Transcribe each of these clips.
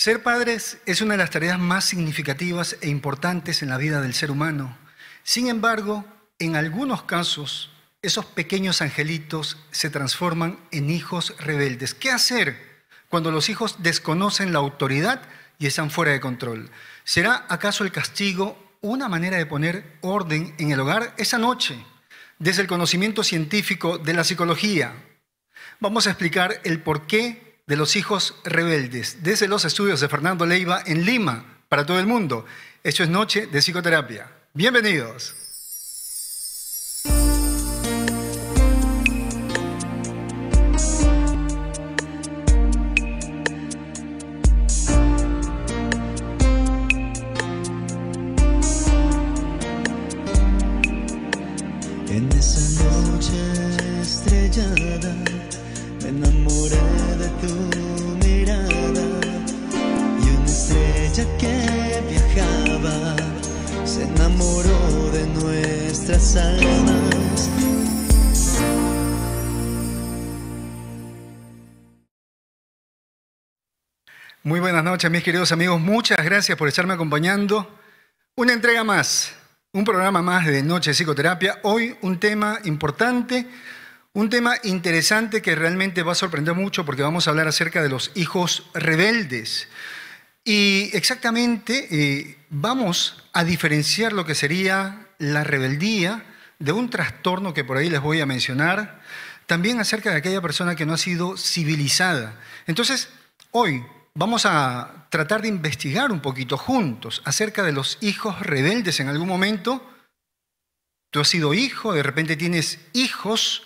Ser padres es una de las tareas más significativas e importantes en la vida del ser humano. Sin embargo, en algunos casos, esos pequeños angelitos se transforman en hijos rebeldes. ¿Qué hacer cuando los hijos desconocen la autoridad y están fuera de control? ¿Será acaso el castigo una manera de poner orden en el hogar esa noche? Desde el conocimiento científico de la psicología, vamos a explicar el por qué de los hijos rebeldes, desde los estudios de Fernando Leiva en Lima, para todo el mundo. Esto es Noche de Psicoterapia. Bienvenidos. noches, mis queridos amigos. Muchas gracias por estarme acompañando. Una entrega más, un programa más de Noche de Psicoterapia. Hoy un tema importante, un tema interesante que realmente va a sorprender mucho porque vamos a hablar acerca de los hijos rebeldes. Y exactamente eh, vamos a diferenciar lo que sería la rebeldía de un trastorno que por ahí les voy a mencionar, también acerca de aquella persona que no ha sido civilizada. Entonces, hoy vamos a tratar de investigar un poquito juntos acerca de los hijos rebeldes. En algún momento tú has sido hijo, de repente tienes hijos,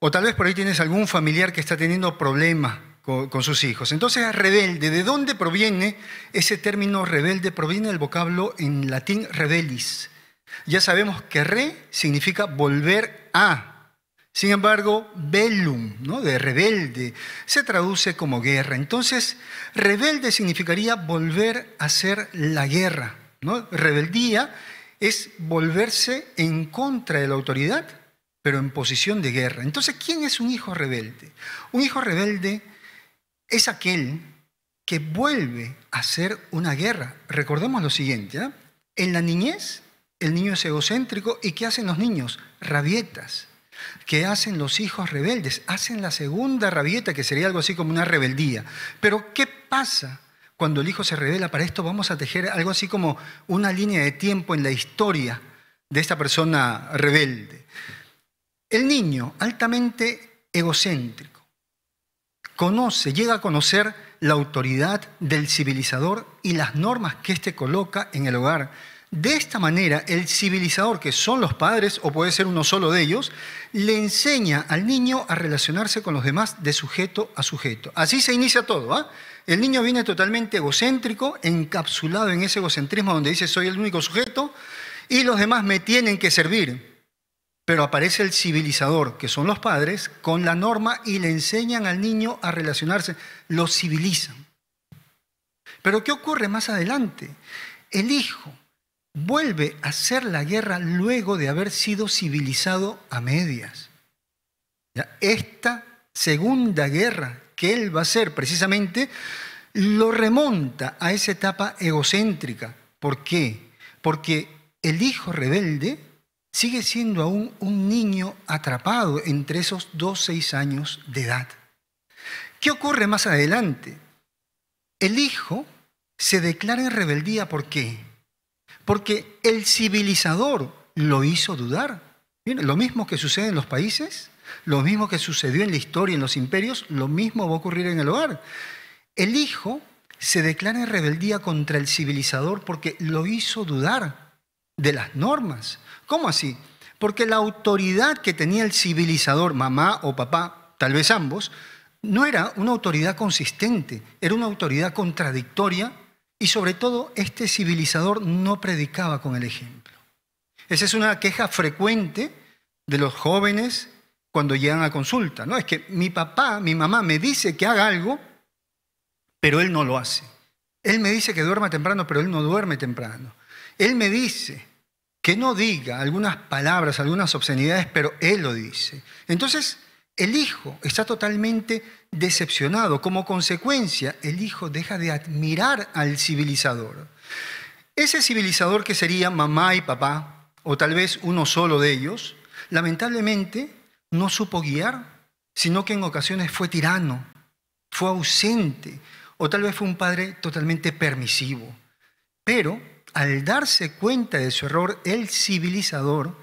o tal vez por ahí tienes algún familiar que está teniendo problemas con, sus hijos. Entonces, rebelde, ¿de dónde proviene ese término rebelde? Proviene del vocablo en latín rebelis. Ya sabemos que re significa volver a, sin embargo, bellum, ¿no? de rebelde, se traduce como guerra. Entonces, rebelde significaría volver a hacer la guerra. Rebeldía es volverse en contra de la autoridad, pero en posición de guerra. Entonces, ¿quién es un hijo rebelde? Un hijo rebelde es aquel que vuelve a hacer una guerra. Recordemos lo siguiente, ¿ah? en la niñez el niño es egocéntrico y ¿qué hacen los niños? Rabietas que hacen los hijos rebeldes, hacen la segunda rabieta, que sería algo así como una rebeldía. Pero ¿qué pasa cuando el hijo se revela? Para esto vamos a tejer algo así como una línea de tiempo en la historia de esta persona rebelde. El niño, altamente egocéntrico, conoce, llega a conocer la autoridad del civilizador y las normas que éste coloca en el hogar de esta manera, el civilizador, que son los padres o puede ser uno solo de ellos, le enseña al niño a relacionarse con los demás de sujeto a sujeto. Así se inicia todo. ¿ah? El niño viene totalmente egocéntrico, encapsulado en ese egocentrismo donde dice soy el único sujeto y los demás me tienen que servir. Pero aparece el civilizador, que son los padres, con la norma y le enseñan al niño a relacionarse, lo civilizan. Pero ¿qué ocurre más adelante? El hijo vuelve a hacer la guerra luego de haber sido civilizado a medias. Esta segunda guerra que él va a hacer precisamente lo remonta a esa etapa egocéntrica. ¿Por qué? Porque el hijo rebelde sigue siendo aún un niño atrapado entre esos dos, seis años de edad. ¿Qué ocurre más adelante? El hijo se declara en rebeldía ¿por qué? Porque el civilizador lo hizo dudar. lo mismo que sucede en los países, lo mismo que sucedió en la historia, en los imperios, lo mismo va a ocurrir en el hogar. El hijo se declara en rebeldía contra el civilizador porque lo hizo dudar de las normas. ¿Cómo así? Porque la autoridad que tenía el civilizador, mamá o papá, tal vez ambos, no era una autoridad consistente, era una autoridad contradictoria y sobre todo, este civilizador no predicaba con el ejemplo. Esa es una queja frecuente de los jóvenes cuando llegan a consulta, ¿no? Es que mi papá, mi mamá me dice que haga algo, pero él no lo hace. Él me dice que duerma temprano, pero él no duerme temprano. Él me dice que no diga algunas palabras, algunas obscenidades, pero él lo dice. Entonces, el hijo está totalmente decepcionado. Como consecuencia, el hijo deja de admirar al civilizador. Ese civilizador que sería mamá y papá, o tal vez uno solo de ellos, lamentablemente no supo guiar, sino que en ocasiones fue tirano, fue ausente, o tal vez fue un padre totalmente permisivo. Pero al darse cuenta de su error, el civilizador,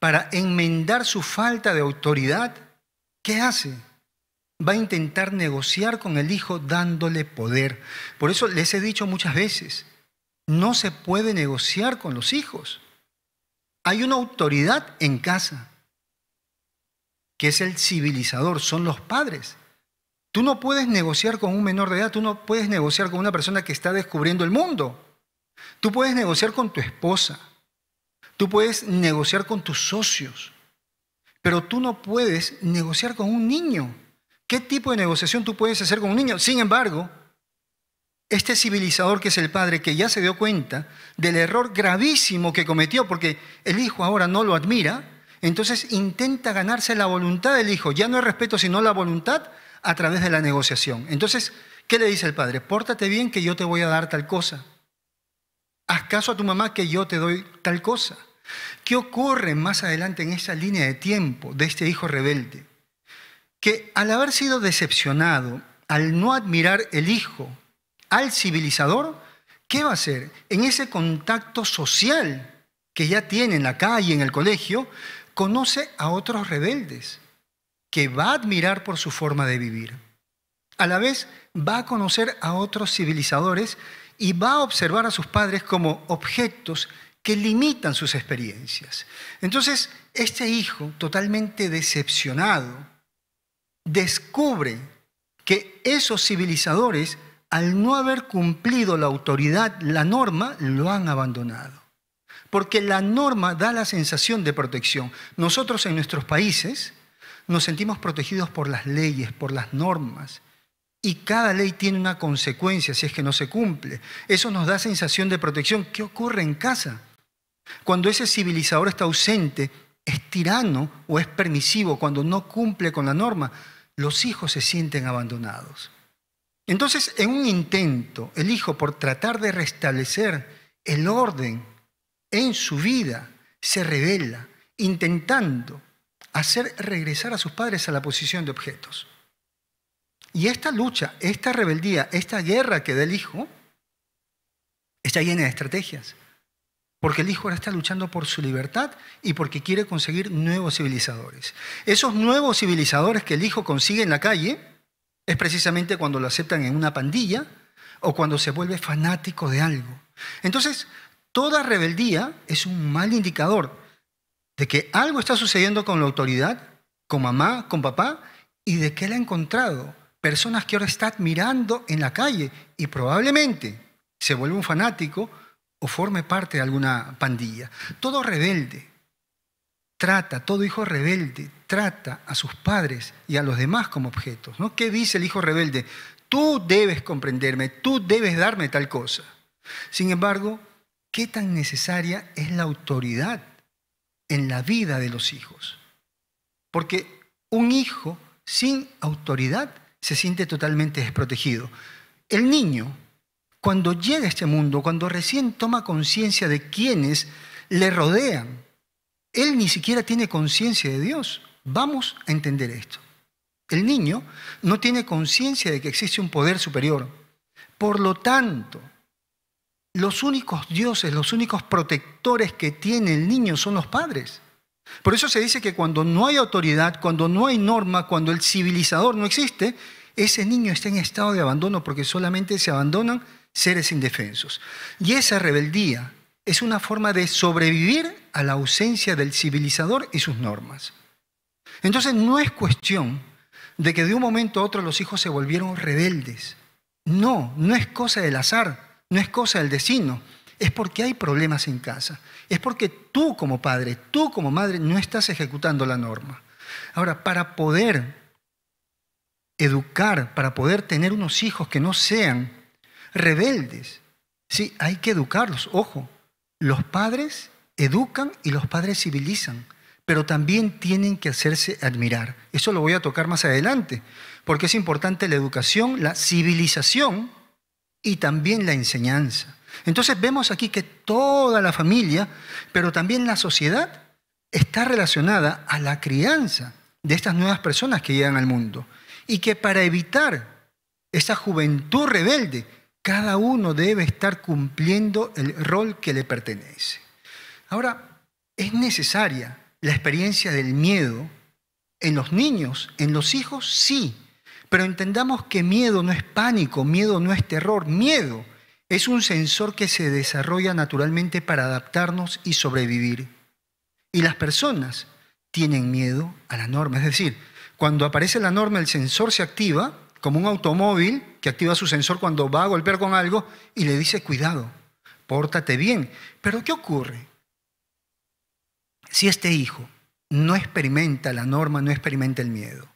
para enmendar su falta de autoridad, ¿Qué hace? Va a intentar negociar con el hijo dándole poder. Por eso les he dicho muchas veces, no se puede negociar con los hijos. Hay una autoridad en casa, que es el civilizador, son los padres. Tú no puedes negociar con un menor de edad, tú no puedes negociar con una persona que está descubriendo el mundo. Tú puedes negociar con tu esposa, tú puedes negociar con tus socios, pero tú no puedes negociar con un niño. ¿Qué tipo de negociación tú puedes hacer con un niño? Sin embargo, este civilizador que es el padre, que ya se dio cuenta del error gravísimo que cometió, porque el hijo ahora no lo admira, entonces intenta ganarse la voluntad del hijo. Ya no es respeto, sino la voluntad a través de la negociación. Entonces, ¿qué le dice el padre? Pórtate bien que yo te voy a dar tal cosa. Haz caso a tu mamá que yo te doy tal cosa. ¿Qué ocurre más adelante en esa línea de tiempo de este hijo rebelde? Que al haber sido decepcionado, al no admirar el hijo, al civilizador, ¿qué va a hacer? En ese contacto social que ya tiene en la calle, en el colegio, conoce a otros rebeldes que va a admirar por su forma de vivir. A la vez va a conocer a otros civilizadores y va a observar a sus padres como objetos que limitan sus experiencias. Entonces, este hijo, totalmente decepcionado, descubre que esos civilizadores, al no haber cumplido la autoridad, la norma, lo han abandonado. Porque la norma da la sensación de protección. Nosotros en nuestros países nos sentimos protegidos por las leyes, por las normas. Y cada ley tiene una consecuencia si es que no se cumple. Eso nos da sensación de protección. ¿Qué ocurre en casa? Cuando ese civilizador está ausente, es tirano o es permisivo, cuando no cumple con la norma, los hijos se sienten abandonados. Entonces, en un intento, el hijo, por tratar de restablecer el orden en su vida, se revela, intentando hacer regresar a sus padres a la posición de objetos. Y esta lucha, esta rebeldía, esta guerra que da el hijo, está llena de estrategias porque el hijo ahora está luchando por su libertad y porque quiere conseguir nuevos civilizadores. Esos nuevos civilizadores que el hijo consigue en la calle es precisamente cuando lo aceptan en una pandilla o cuando se vuelve fanático de algo. Entonces, toda rebeldía es un mal indicador de que algo está sucediendo con la autoridad, con mamá, con papá, y de que él ha encontrado personas que ahora está admirando en la calle y probablemente se vuelve un fanático o forme parte de alguna pandilla. Todo rebelde trata, todo hijo rebelde trata a sus padres y a los demás como objetos. ¿no? ¿Qué dice el hijo rebelde? Tú debes comprenderme, tú debes darme tal cosa. Sin embargo, ¿qué tan necesaria es la autoridad en la vida de los hijos? Porque un hijo sin autoridad se siente totalmente desprotegido. El niño cuando llega a este mundo, cuando recién toma conciencia de quienes le rodean, él ni siquiera tiene conciencia de Dios. Vamos a entender esto. El niño no tiene conciencia de que existe un poder superior. Por lo tanto, los únicos dioses, los únicos protectores que tiene el niño son los padres. Por eso se dice que cuando no hay autoridad, cuando no hay norma, cuando el civilizador no existe, ese niño está en estado de abandono porque solamente se abandonan seres indefensos. Y esa rebeldía es una forma de sobrevivir a la ausencia del civilizador y sus normas. Entonces no es cuestión de que de un momento a otro los hijos se volvieron rebeldes. No, no es cosa del azar, no es cosa del destino. Es porque hay problemas en casa. Es porque tú como padre, tú como madre no estás ejecutando la norma. Ahora, para poder educar, para poder tener unos hijos que no sean rebeldes. Sí, hay que educarlos. Ojo, los padres educan y los padres civilizan, pero también tienen que hacerse admirar. Eso lo voy a tocar más adelante, porque es importante la educación, la civilización y también la enseñanza. Entonces vemos aquí que toda la familia, pero también la sociedad, está relacionada a la crianza de estas nuevas personas que llegan al mundo. Y que para evitar esa juventud rebelde cada uno debe estar cumpliendo el rol que le pertenece. Ahora, es necesaria la experiencia del miedo en los niños, en los hijos, sí, pero entendamos que miedo no es pánico, miedo no es terror, miedo es un sensor que se desarrolla naturalmente para adaptarnos y sobrevivir. Y las personas tienen miedo a la norma, es decir, cuando aparece la norma el sensor se activa como un automóvil que activa su sensor cuando va a golpear con algo y le dice, cuidado, pórtate bien. Pero ¿qué ocurre? Si este hijo no experimenta la norma, no experimenta el miedo,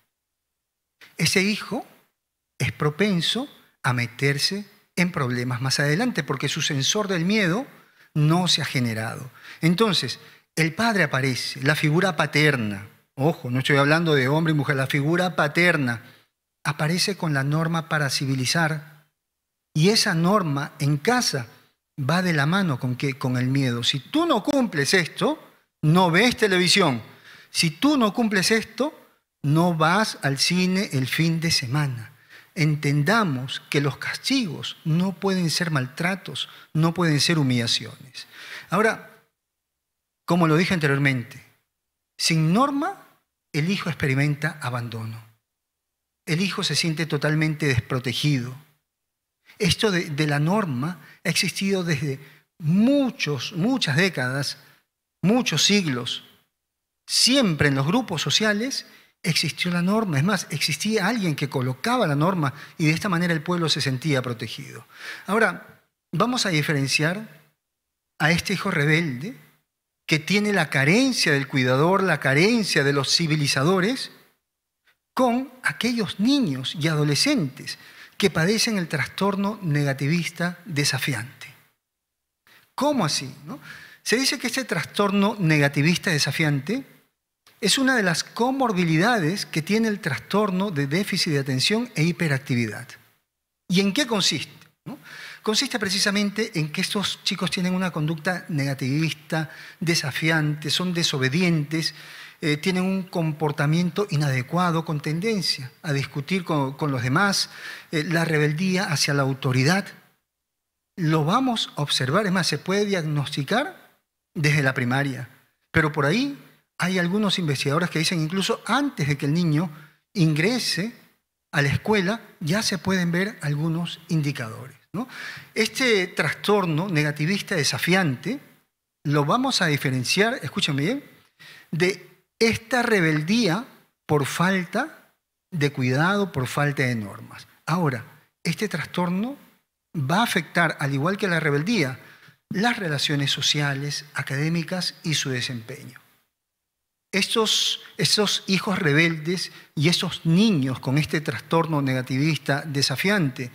ese hijo es propenso a meterse en problemas más adelante porque su sensor del miedo no se ha generado. Entonces, el padre aparece, la figura paterna, ojo, no estoy hablando de hombre y mujer, la figura paterna aparece con la norma para civilizar y esa norma en casa va de la mano con, que con el miedo. Si tú no cumples esto, no ves televisión. Si tú no cumples esto, no vas al cine el fin de semana. Entendamos que los castigos no pueden ser maltratos, no pueden ser humillaciones. Ahora, como lo dije anteriormente, sin norma el hijo experimenta abandono el hijo se siente totalmente desprotegido. Esto de, la norma ha existido desde muchos, muchas décadas, muchos siglos. Siempre en los grupos sociales existió la norma. Es más, existía alguien que colocaba la norma y de esta manera el pueblo se sentía protegido. Ahora, vamos a diferenciar a este hijo rebelde que tiene la carencia del cuidador, la carencia de los civilizadores, con aquellos niños y adolescentes que padecen el trastorno negativista desafiante. ¿Cómo así? Se dice que este trastorno negativista desafiante es una de las comorbilidades que tiene el trastorno de déficit de atención e hiperactividad. ¿Y en qué consiste? Consiste precisamente en que estos chicos tienen una conducta negativista, desafiante, son desobedientes, eh, tienen un comportamiento inadecuado con tendencia a discutir con, los demás, eh, la rebeldía hacia la autoridad. Lo vamos a observar, es más, se puede diagnosticar desde la primaria, pero por ahí hay algunos investigadores que dicen incluso antes de que el niño ingrese a la escuela ya se pueden ver algunos indicadores. Este trastorno negativista desafiante lo vamos a diferenciar, escúchenme bien, de esta rebeldía por falta de cuidado, por falta de normas. Ahora, este trastorno va a afectar, al igual que la rebeldía, las relaciones sociales, académicas y su desempeño. Estos, esos hijos rebeldes y esos niños con este trastorno negativista desafiante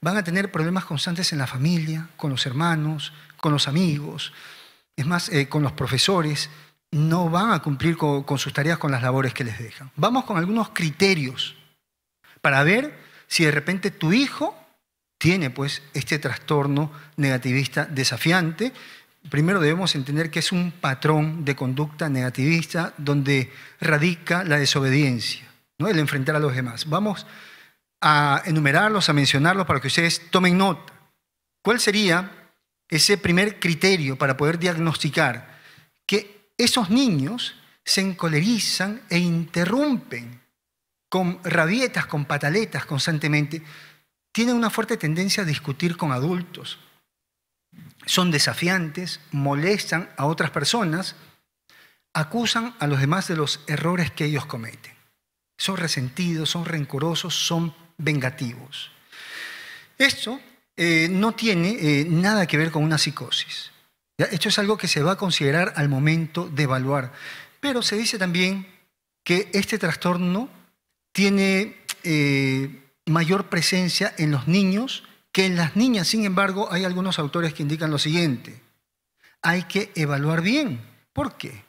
van a tener problemas constantes en la familia, con los hermanos, con los amigos, es más, eh, con los profesores, no van a cumplir con, sus tareas, con las labores que les dejan. Vamos con algunos criterios para ver si de repente tu hijo tiene pues este trastorno negativista desafiante. Primero debemos entender que es un patrón de conducta negativista donde radica la desobediencia, ¿no? el enfrentar a los demás. Vamos a enumerarlos, a mencionarlos para que ustedes tomen nota. ¿Cuál sería ese primer criterio para poder diagnosticar que esos niños se encolerizan e interrumpen con rabietas, con pataletas constantemente. Tienen una fuerte tendencia a discutir con adultos. Son desafiantes, molestan a otras personas, acusan a los demás de los errores que ellos cometen. Son resentidos, son rencorosos, son vengativos. Esto eh, no tiene eh, nada que ver con una psicosis. Esto es algo que se va a considerar al momento de evaluar. Pero se dice también que este trastorno tiene eh, mayor presencia en los niños que en las niñas. Sin embargo, hay algunos autores que indican lo siguiente. Hay que evaluar bien. ¿Por qué?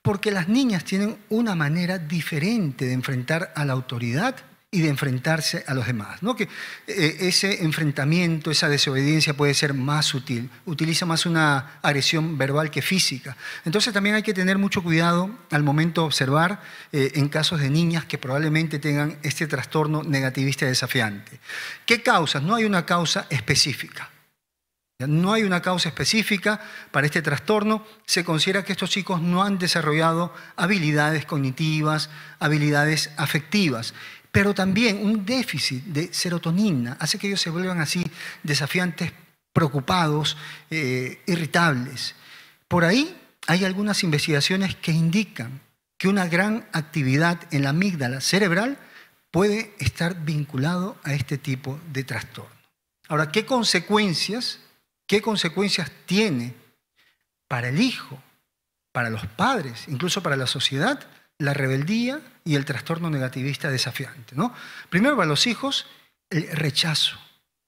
Porque las niñas tienen una manera diferente de enfrentar a la autoridad y de enfrentarse a los demás. ¿no? Que eh, ese enfrentamiento, esa desobediencia puede ser más sutil, utiliza más una agresión verbal que física. Entonces también hay que tener mucho cuidado al momento de observar eh, en casos de niñas que probablemente tengan este trastorno negativista desafiante. ¿Qué causas? No hay una causa específica. No hay una causa específica para este trastorno. Se considera que estos chicos no han desarrollado habilidades cognitivas, habilidades afectivas. Pero también un déficit de serotonina hace que ellos se vuelvan así desafiantes, preocupados, eh, irritables. Por ahí hay algunas investigaciones que indican que una gran actividad en la amígdala cerebral puede estar vinculado a este tipo de trastorno. Ahora, ¿qué consecuencias, qué consecuencias tiene para el hijo, para los padres, incluso para la sociedad? la rebeldía y el trastorno negativista desafiante. ¿no? Primero para los hijos, el rechazo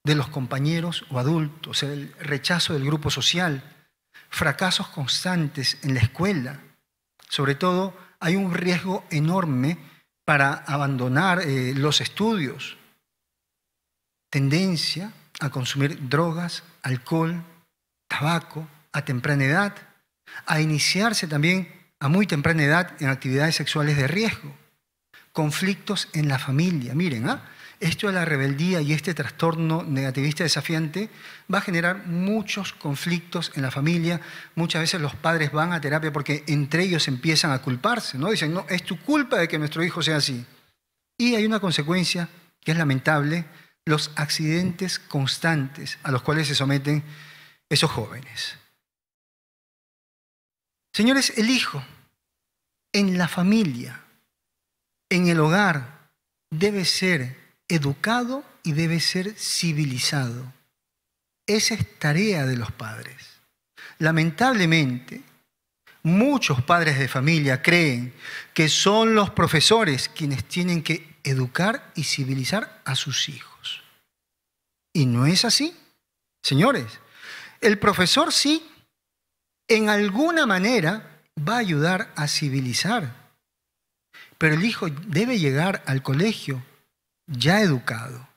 de los compañeros o adultos, el rechazo del grupo social, fracasos constantes en la escuela. Sobre todo, hay un riesgo enorme para abandonar eh, los estudios, tendencia a consumir drogas, alcohol, tabaco a temprana edad, a iniciarse también a muy temprana edad en actividades sexuales de riesgo, conflictos en la familia. Miren, ¿ah? esto de la rebeldía y este trastorno negativista desafiante va a generar muchos conflictos en la familia. Muchas veces los padres van a terapia porque entre ellos empiezan a culparse, ¿no? Dicen, no, es tu culpa de que nuestro hijo sea así. Y hay una consecuencia que es lamentable, los accidentes constantes a los cuales se someten esos jóvenes. Señores, el hijo en la familia, en el hogar, debe ser educado y debe ser civilizado. Esa es tarea de los padres. Lamentablemente, muchos padres de familia creen que son los profesores quienes tienen que educar y civilizar a sus hijos. Y no es así. Señores, el profesor sí, en alguna manera, va a ayudar a civilizar. Pero el hijo debe llegar al colegio ya educado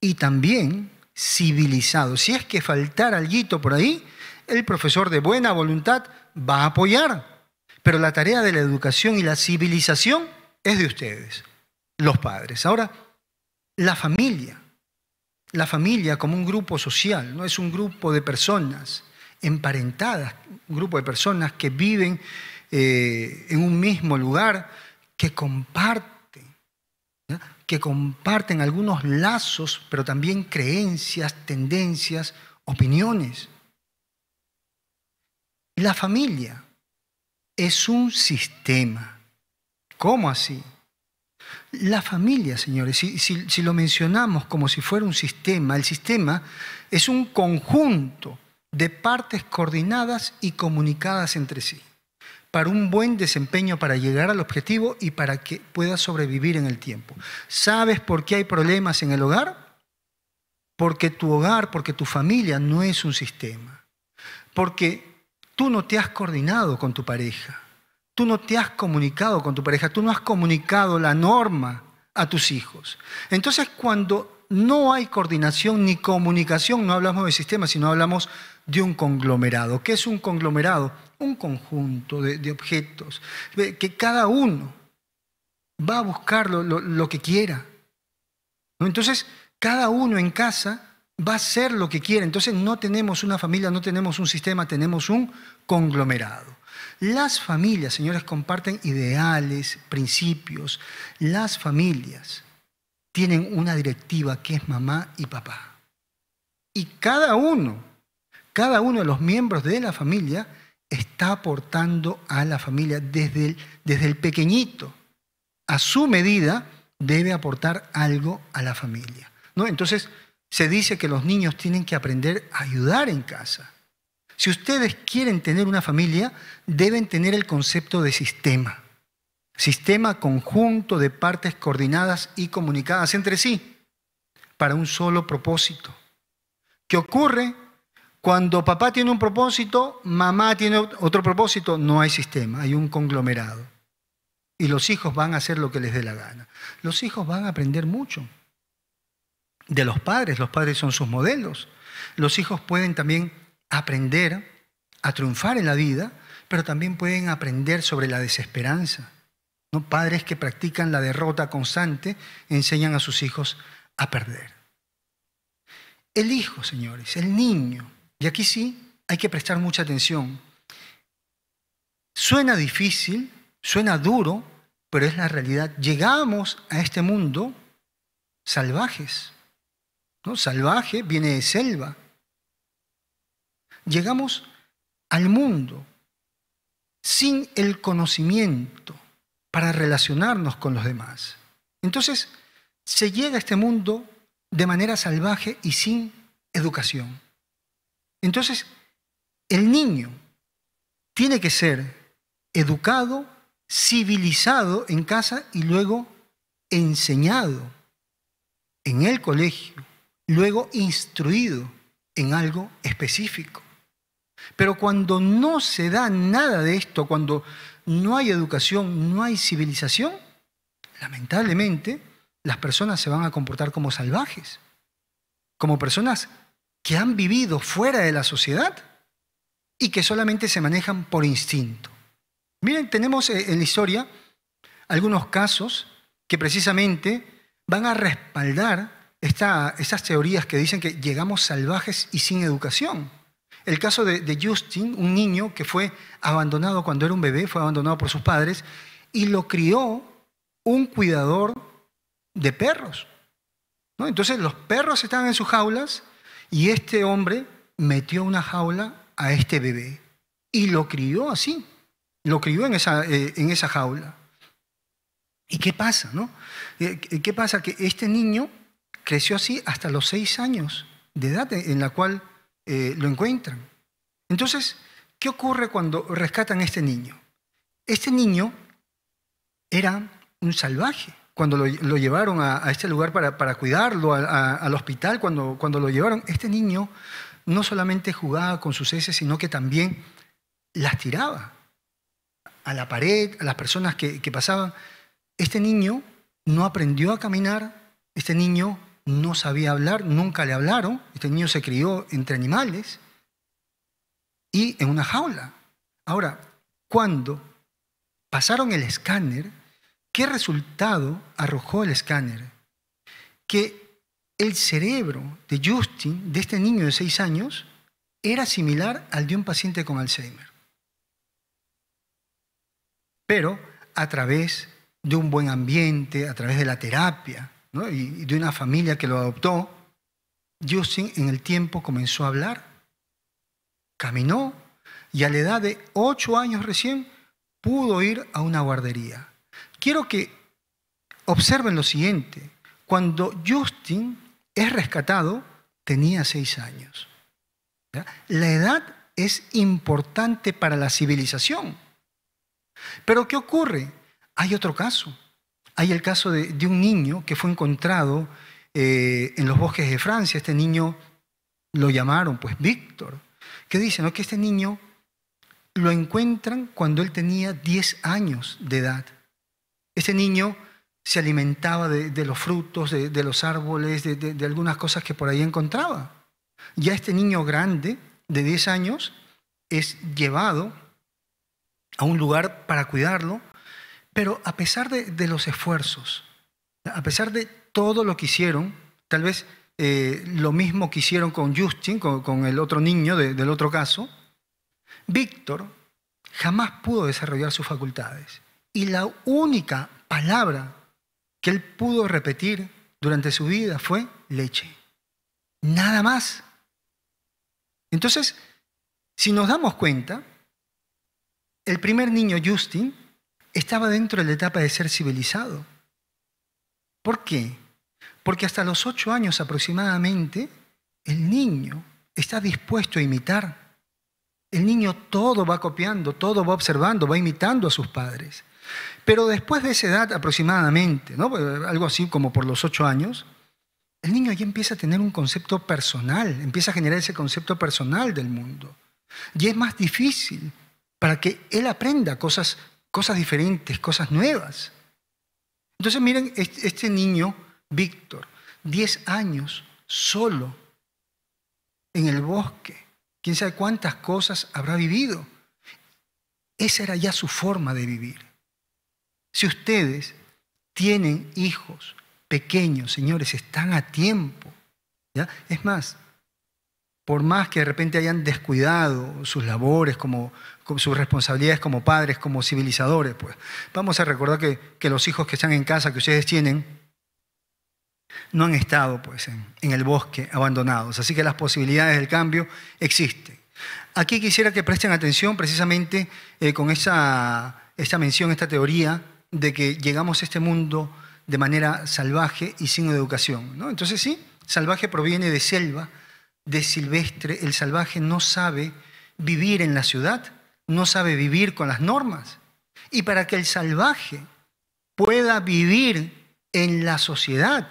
y también civilizado. Si es que faltara algo por ahí, el profesor de buena voluntad va a apoyar. Pero la tarea de la educación y la civilización es de ustedes, los padres. Ahora, la familia. La familia como un grupo social, no es un grupo de personas emparentadas, un grupo de personas que viven eh, en un mismo lugar, que comparten, que comparten algunos lazos, pero también creencias, tendencias, opiniones. La familia es un sistema. ¿Cómo así? La familia, señores, si, si, lo mencionamos como si fuera un sistema, el sistema es un conjunto de partes coordinadas y comunicadas entre sí, para un buen desempeño, para llegar al objetivo y para que pueda sobrevivir en el tiempo. ¿Sabes por qué hay problemas en el hogar? Porque tu hogar, porque tu familia no es un sistema, porque tú no te has coordinado con tu pareja, tú no te has comunicado con tu pareja, tú no has comunicado la norma a tus hijos. Entonces, cuando no hay coordinación ni comunicación, no hablamos de sistema, sino hablamos de un conglomerado. ¿Qué es un conglomerado? Un conjunto de, objetos, que cada uno va a buscar lo, que quiera. Entonces, cada uno en casa va a hacer lo que quiera. Entonces, no tenemos una familia, no tenemos un sistema, tenemos un conglomerado. Las familias, señores, comparten ideales, principios. Las familias tienen una directiva que es mamá y papá. Y cada uno cada uno de los miembros de la familia está aportando a la familia desde el, desde el pequeñito. A su medida debe aportar algo a la familia. ¿no? Entonces, se dice que los niños tienen que aprender a ayudar en casa. Si ustedes quieren tener una familia, deben tener el concepto de sistema. Sistema conjunto de partes coordinadas y comunicadas entre sí para un solo propósito. ¿Qué ocurre cuando papá tiene un propósito, mamá tiene otro propósito, no hay sistema, hay un conglomerado. Y los hijos van a hacer lo que les dé la gana. Los hijos van a aprender mucho de los padres, los padres son sus modelos. Los hijos pueden también aprender a triunfar en la vida, pero también pueden aprender sobre la desesperanza. Padres que practican la derrota constante enseñan a sus hijos a perder. El hijo, señores, el niño, y aquí sí hay que prestar mucha atención. Suena difícil, suena duro, pero es la realidad. Llegamos a este mundo salvajes. Salvaje viene de selva. Llegamos al mundo sin el conocimiento para relacionarnos con los demás. Entonces, se llega a este mundo de manera salvaje y sin educación. Entonces, el niño tiene que ser educado, civilizado en casa y luego enseñado en el colegio, luego instruido en algo específico. Pero cuando no se da nada de esto, cuando no hay educación, no hay civilización, lamentablemente las personas se van a comportar como salvajes, como personas que han vivido fuera de la sociedad y que solamente se manejan por instinto. Miren, tenemos eh, en la historia algunos casos que precisamente van a respaldar estas teorías que dicen que llegamos salvajes y sin educación. El caso de, Justin, un niño que fue abandonado cuando era un bebé, fue abandonado por sus padres y lo crió un cuidador de perros. ¿no? Entonces los perros estaban en sus jaulas y este hombre metió una jaula a este bebé y lo crió así, lo crió en esa, eh, en esa jaula. ¿Y qué pasa? No? Eh, eh, ¿Qué pasa? Que este niño creció así hasta los seis años de edad en la cual lo encuentran. Entonces, ¿qué ocurre cuando rescatan a este niño? Este niño era un salvaje, cuando lo, llevaron a, este lugar para, cuidarlo, al hospital, cuando, cuando lo llevaron, este niño no solamente jugaba con sus heces, sino que también las tiraba a la pared, a las personas que pasaban. Este niño no aprendió a caminar, este niño no sabía hablar, nunca le hablaron, este niño se crió entre animales y en una jaula. Ahora, cuando pasaron el escáner, ¿Qué resultado arrojó el escáner? Que el cerebro de Justin, de este niño de 6 años, era similar al de un paciente con Alzheimer. Pero a través de un buen ambiente, a través de la terapia y de una familia que lo adoptó, Justin en el tiempo comenzó a hablar, caminó y a la edad de 8 años recién pudo ir a una guardería quiero que observen lo siguiente. Cuando Justin es rescatado, tenía seis años. La edad es importante para la civilización. Pero ¿qué ocurre? Hay otro caso. Hay el caso de, un niño que fue encontrado eh, en los bosques de Francia. Este niño lo llamaron, pues, Víctor. ¿Qué dicen? Que este niño lo encuentran cuando él tenía diez años de edad. Ese niño se alimentaba de, los frutos, de, los árboles, de, algunas cosas que por ahí encontraba. Ya este niño grande, de 10 años, es llevado a un lugar para cuidarlo, pero a pesar de, los esfuerzos, a pesar de todo lo que hicieron, tal vez eh, lo mismo que hicieron con Justin, con el otro niño del otro caso, Víctor jamás pudo desarrollar sus facultades. Y la única palabra que él pudo repetir durante su vida fue leche. Nada más. Entonces, si nos damos cuenta, el primer niño, Justin, estaba dentro de la etapa de ser civilizado. ¿Por qué? Porque hasta los ocho años aproximadamente, el niño está dispuesto a imitar. El niño todo va copiando, todo va observando, va imitando a sus padres. Pero después de esa edad aproximadamente, pues, algo así como por los ocho años, el niño ya empieza a tener un concepto personal, empieza a generar ese concepto personal del mundo. Y es más difícil para que él aprenda cosas, cosas diferentes, cosas nuevas. Entonces miren, este, este niño, Víctor, diez años, solo, en el bosque, quién sabe cuántas cosas habrá vivido. Esa era ya su forma de vivir. Si ustedes tienen hijos pequeños, señores, están a tiempo. ¿ya? Es más, por más que de repente hayan descuidado sus labores, como, sus responsabilidades como padres, como civilizadores, pues vamos a recordar que, los hijos que están en casa, que ustedes tienen, no han estado pues, en, el bosque abandonados. Así que las posibilidades del cambio existen. Aquí quisiera que presten atención precisamente eh, con esta mención, esta teoría de que llegamos a este mundo de manera salvaje y sin educación. ¿no? Entonces sí, salvaje proviene de selva, de silvestre. El salvaje no sabe vivir en la ciudad, no sabe vivir con las normas. Y para que el salvaje pueda vivir en la sociedad,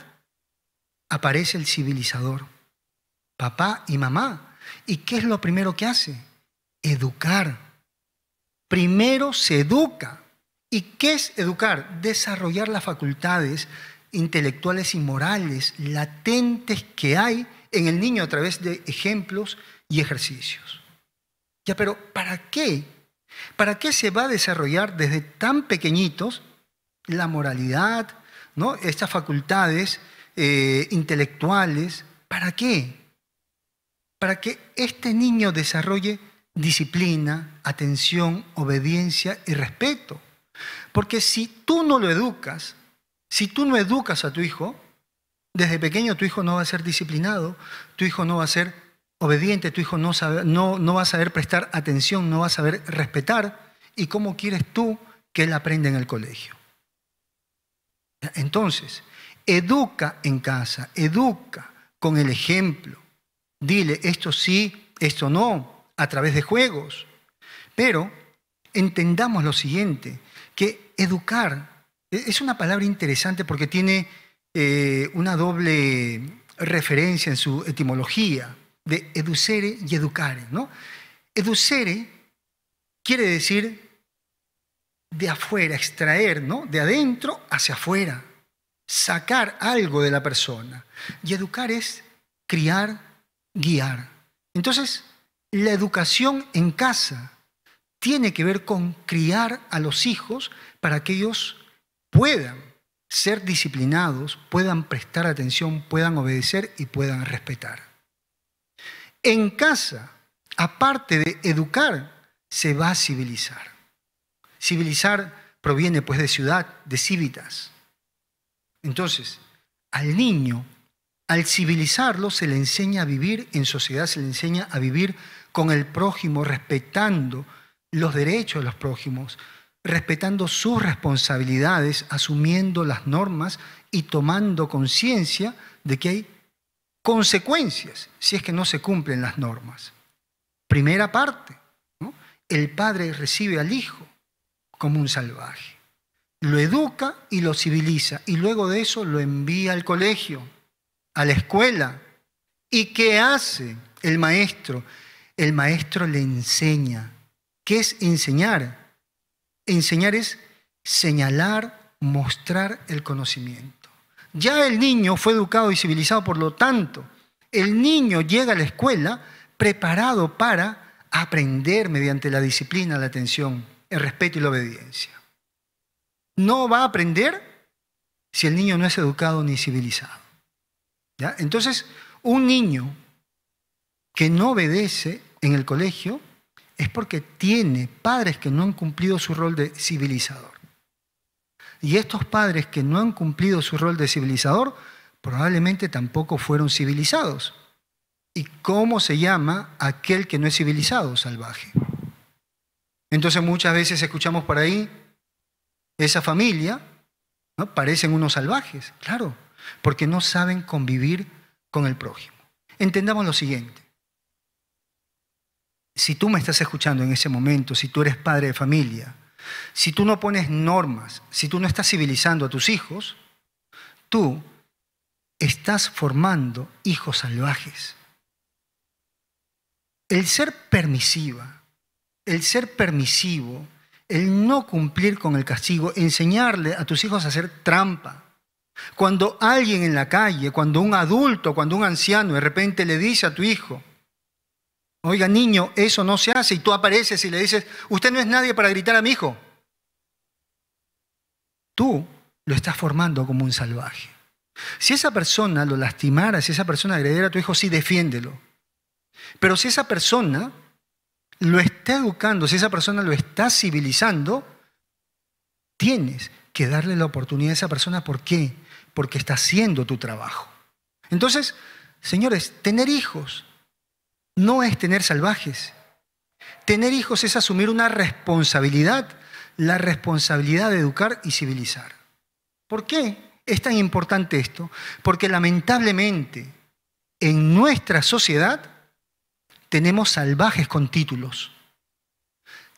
aparece el civilizador, papá y mamá. ¿Y qué es lo primero que hace? Educar. Primero se educa ¿Y qué es educar? Desarrollar las facultades intelectuales y morales latentes que hay en el niño a través de ejemplos y ejercicios. Ya, pero ¿para qué? ¿Para qué se va a desarrollar desde tan pequeñitos la moralidad, ¿no? estas facultades eh, intelectuales? ¿Para qué? Para que este niño desarrolle disciplina, atención, obediencia y respeto. Porque si tú no lo educas, si tú no educas a tu hijo, desde pequeño tu hijo no va a ser disciplinado, tu hijo no va a ser obediente, tu hijo no, va a saber prestar atención, no va a saber respetar. ¿Y cómo quieres tú que él aprenda en el colegio? Entonces, educa en casa, educa con el ejemplo. Dile esto sí, esto no, a través de juegos. Pero entendamos lo siguiente, que educar e, es una palabra interesante porque tiene eh, una doble referencia en su etimología de educere y educare. ¿no? Educere quiere decir de afuera, extraer, ¿no? de adentro hacia afuera, sacar algo de la persona. Y educar es criar, guiar. Entonces, la educación en casa tiene que ver con criar a los hijos para que ellos puedan ser disciplinados, puedan prestar atención, puedan obedecer y puedan respetar. En casa, aparte de educar, se va a civilizar. Civilizar proviene pues de ciudad, de cívitas. Entonces, al niño, al civilizarlo, se le enseña a vivir en sociedad, se le enseña a vivir con el prójimo, respetando, los derechos de los prójimos, respetando sus responsabilidades, asumiendo las normas y tomando conciencia de que hay consecuencias si es que no se cumplen las normas. Primera parte, el padre recibe al hijo como un salvaje, lo educa y lo civiliza y luego de eso lo envía al colegio, a la escuela. ¿Y qué hace el maestro? El maestro le enseña ¿Qué es enseñar? Enseñar es señalar, mostrar el conocimiento. Ya el niño fue educado y civilizado, por lo tanto, el niño llega a la escuela preparado para aprender mediante la disciplina, la atención, el respeto y la obediencia. No va a aprender si el niño no es educado ni civilizado. ¿Ya? Entonces, un niño que no obedece en el colegio es porque tiene padres que no han cumplido su rol de civilizador. Y estos padres que no han cumplido su rol de civilizador probablemente tampoco fueron civilizados. ¿Y cómo se llama aquel que no es civilizado? Salvaje. Entonces muchas veces escuchamos por ahí, esa familia, ¿no? parecen unos salvajes, claro, porque no saben convivir con el prójimo. Entendamos lo siguiente si tú me estás escuchando en ese momento, si tú eres padre de familia, si tú no pones normas, si tú no estás civilizando a tus hijos, tú estás formando hijos salvajes. El ser permisiva, el ser permisivo, el no cumplir con el castigo, enseñarle a tus hijos a hacer trampa. Cuando alguien en la calle, cuando un adulto, cuando un anciano de repente le dice a tu hijo, Oiga, niño, eso no se hace. Y tú apareces y le dices, usted no es nadie para gritar a mi hijo. Tú lo estás formando como un salvaje. Si esa persona lo lastimara, si esa persona agrediera a tu hijo, sí, defiéndelo. Pero si esa persona lo está educando, si esa persona lo está civilizando, tienes que darle la oportunidad a esa persona. ¿Por qué? Porque está haciendo tu trabajo. Entonces, señores, tener hijos no es tener salvajes. Tener hijos es asumir una responsabilidad, la responsabilidad de educar y civilizar. ¿Por qué es tan importante esto? Porque lamentablemente en nuestra sociedad tenemos salvajes con títulos.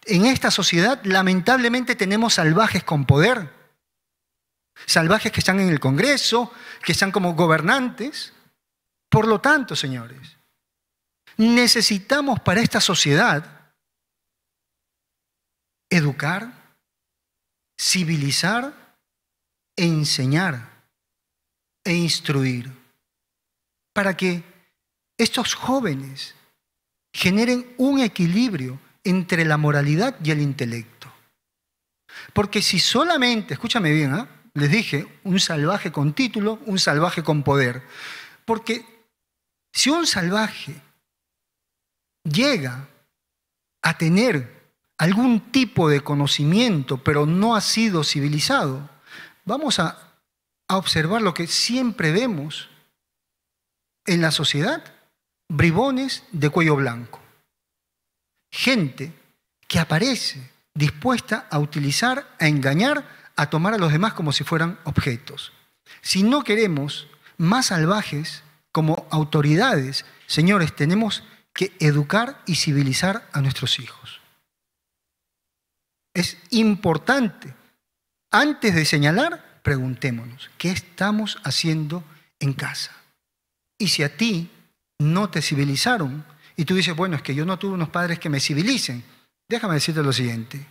En esta sociedad lamentablemente tenemos salvajes con poder. Salvajes que están en el Congreso, que están como gobernantes. Por lo tanto, señores, necesitamos para esta sociedad educar, civilizar, e enseñar e instruir para que estos jóvenes generen un equilibrio entre la moralidad y el intelecto. Porque si solamente, escúchame bien, ¿ah? les dije, un salvaje con título, un salvaje con poder. Porque si un salvaje llega a tener algún tipo de conocimiento, pero no ha sido civilizado, vamos a, observar lo que siempre vemos en la sociedad, bribones de cuello blanco, gente que aparece dispuesta a utilizar, a engañar, a tomar a los demás como si fueran objetos. Si no queremos más salvajes como autoridades, señores, tenemos que educar y civilizar a nuestros hijos. Es importante, antes de señalar, preguntémonos, ¿qué estamos haciendo en casa? Y si a ti no te civilizaron y tú dices, bueno, es que yo no tuve unos padres que me civilicen, déjame decirte lo siguiente.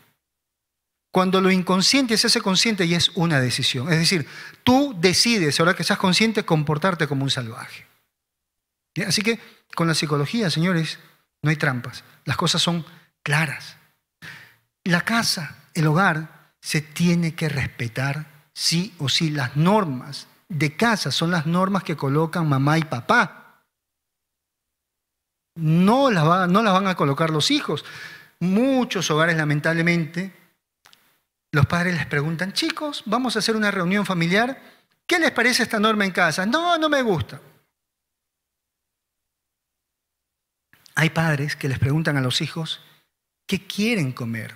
Cuando lo inconsciente se hace consciente y es una decisión. Es decir, tú decides, ahora que estás consciente, comportarte como un salvaje. Así que con la psicología, señores, no hay trampas. Las cosas son claras. La casa, el hogar, se tiene que respetar sí o sí. Las normas de casa son las normas que colocan mamá y papá. No las, no las van a colocar los hijos. Muchos hogares, lamentablemente, los padres les preguntan, chicos, vamos a hacer una reunión familiar. ¿Qué les parece esta norma en casa? No, no me gusta. Hay padres que les preguntan a los hijos qué quieren comer.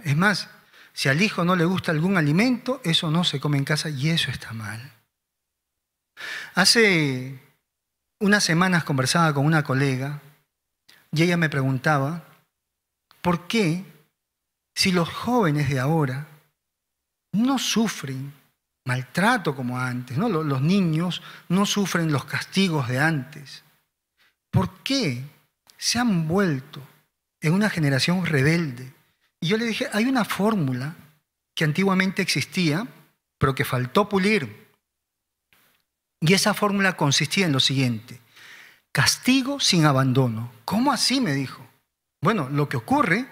Es más, si al hijo no le gusta algún alimento, eso no se come en casa y eso está mal. Hace unas semanas conversaba con una colega y ella me preguntaba, ¿por qué si los jóvenes de ahora no sufren maltrato como antes, ¿no? los niños no sufren los castigos de antes? ¿por qué se han vuelto en una generación rebelde? Y yo le dije, hay una fórmula que antiguamente existía, pero que faltó pulir. Y esa fórmula consistía en lo siguiente, castigo sin abandono. ¿Cómo así? me dijo. Bueno, lo que ocurre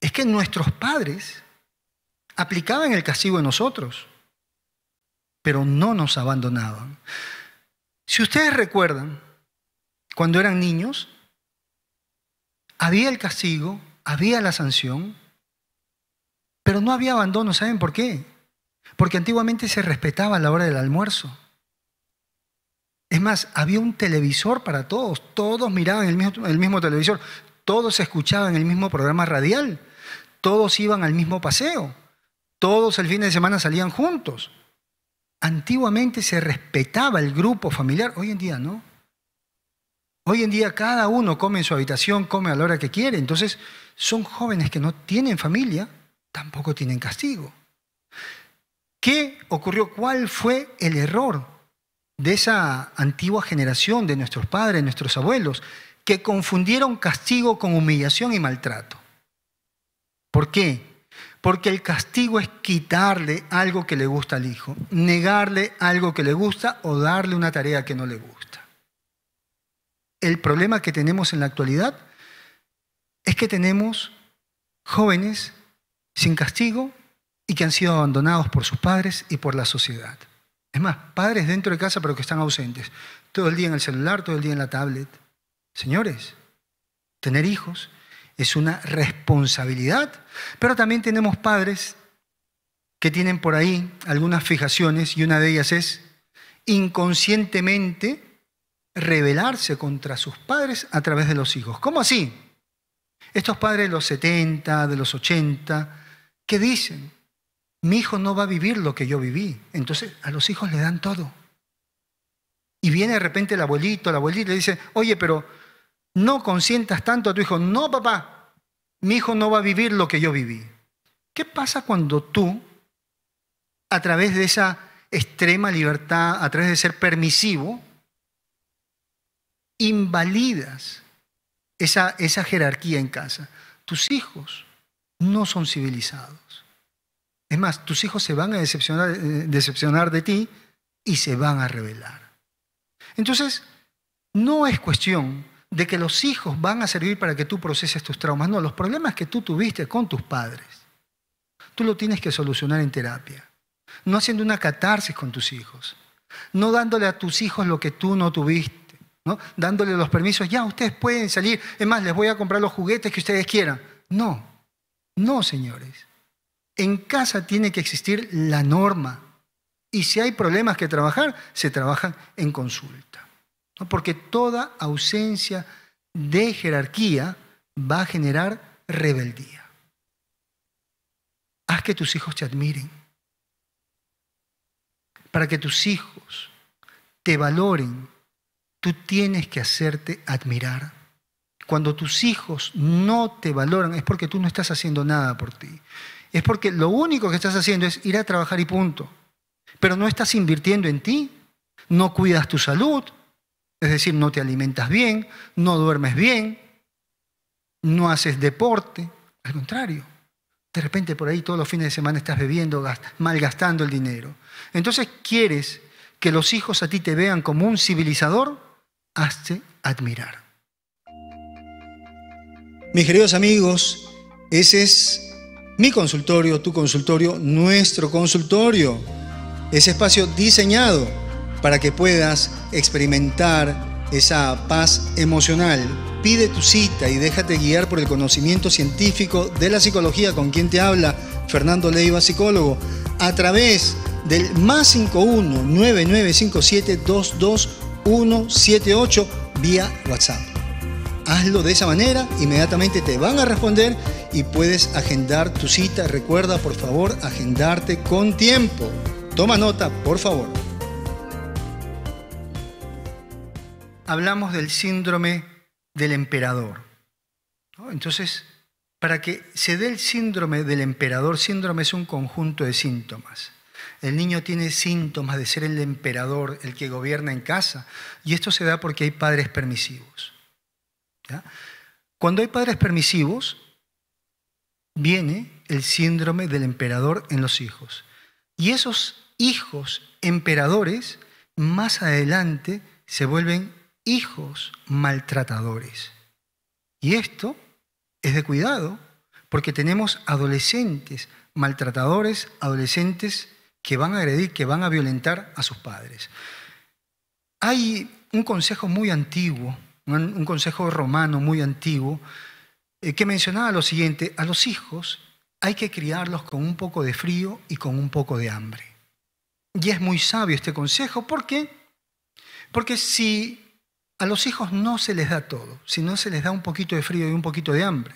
es que nuestros padres aplicaban el castigo en nosotros, pero no nos abandonaban. Si ustedes recuerdan, cuando eran niños, había el castigo, había la sanción, pero no había abandono. ¿Saben por qué? Porque antiguamente se respetaba la hora del almuerzo. Es más, había un televisor para todos. Todos miraban el mismo, el mismo televisor. Todos escuchaban el mismo programa radial. Todos iban al mismo paseo. Todos el fin de semana salían juntos. Antiguamente se respetaba el grupo familiar. Hoy en día no. Hoy en día cada uno come en su habitación, come a la hora que quiere. Entonces son jóvenes que no tienen familia, tampoco tienen castigo. ¿Qué ocurrió? ¿Cuál fue el error de esa antigua generación, de nuestros padres, nuestros abuelos, que confundieron castigo con humillación y maltrato? ¿Por qué? Porque el castigo es quitarle algo que le gusta al hijo, negarle algo que le gusta o darle una tarea que no le gusta el problema que tenemos en la actualidad es que tenemos jóvenes sin castigo y que han sido abandonados por sus padres y por la sociedad. Es más, padres dentro de casa pero que están ausentes, todo el día en el celular, todo el día en la tablet. Señores, tener hijos es una responsabilidad, pero también tenemos padres que tienen por ahí algunas fijaciones y una de ellas es inconscientemente rebelarse contra sus padres a través de los hijos. ¿Cómo así? Estos padres de los 70, de los 80, ¿qué dicen? Mi hijo no va a vivir lo que yo viví. Entonces a los hijos le dan todo. Y viene de repente el abuelito, la abuelita le dice, oye, pero no consientas tanto a tu hijo. No, papá, mi hijo no va a vivir lo que yo viví. ¿Qué pasa cuando tú, a través de esa extrema libertad, a través de ser permisivo, invalidas esa, esa jerarquía en casa. Tus hijos no son civilizados. Es más, tus hijos se van a decepcionar, eh, decepcionar de ti y se van a rebelar. Entonces, no es cuestión de que los hijos van a servir para que tú proceses tus traumas. No, los problemas que tú tuviste con tus padres, tú lo tienes que solucionar en terapia. No haciendo una catarsis con tus hijos. No dándole a tus hijos lo que tú no tuviste ¿no? dándole los permisos, ya ustedes pueden salir, es más, les voy a comprar los juguetes que ustedes quieran. No, no, señores. En casa tiene que existir la norma. Y si hay problemas que trabajar, se trabajan en consulta. Porque toda ausencia de jerarquía va a generar rebeldía. Haz que tus hijos te admiren. Para que tus hijos te valoren, Tú tienes que hacerte admirar. Cuando tus hijos no te valoran es porque tú no estás haciendo nada por ti. Es porque lo único que estás haciendo es ir a trabajar y punto. Pero no estás invirtiendo en ti, no cuidas tu salud, es decir, no te alimentas bien, no duermes bien, no haces deporte. Al contrario, de repente por ahí todos los fines de semana estás bebiendo, malgastando el dinero. Entonces, ¿quieres que los hijos a ti te vean como un civilizador? hazte admirar. Mis queridos amigos, ese es mi consultorio, tu consultorio, nuestro consultorio. Ese espacio diseñado para que puedas experimentar esa paz emocional. Pide tu cita y déjate guiar por el conocimiento científico de la psicología con quien te habla Fernando Leiva, psicólogo, a través del más 51 9957 22 178 vía WhatsApp. Hazlo de esa manera, inmediatamente te van a responder y puedes agendar tu cita. Recuerda, por favor, agendarte con tiempo. Toma nota, por favor. Hablamos del síndrome del emperador. Entonces, para que se dé el síndrome del emperador, síndrome es un conjunto de síntomas. El niño tiene síntomas de ser el emperador, el que gobierna en casa. Y esto se da porque hay padres permisivos. Cuando hay padres permisivos, viene el síndrome del emperador en los hijos. Y esos hijos emperadores, más adelante, se vuelven hijos maltratadores. Y esto es de cuidado, porque tenemos adolescentes maltratadores, adolescentes que van a agredir, que van a violentar a sus padres. Hay un consejo muy antiguo, un consejo romano muy antiguo, eh, que mencionaba lo siguiente, a los hijos hay que criarlos con un poco de frío y con un poco de hambre. Y es muy sabio este consejo, ¿por qué? Porque si a los hijos no se les da todo, si no se les da un poquito de frío y un poquito de hambre,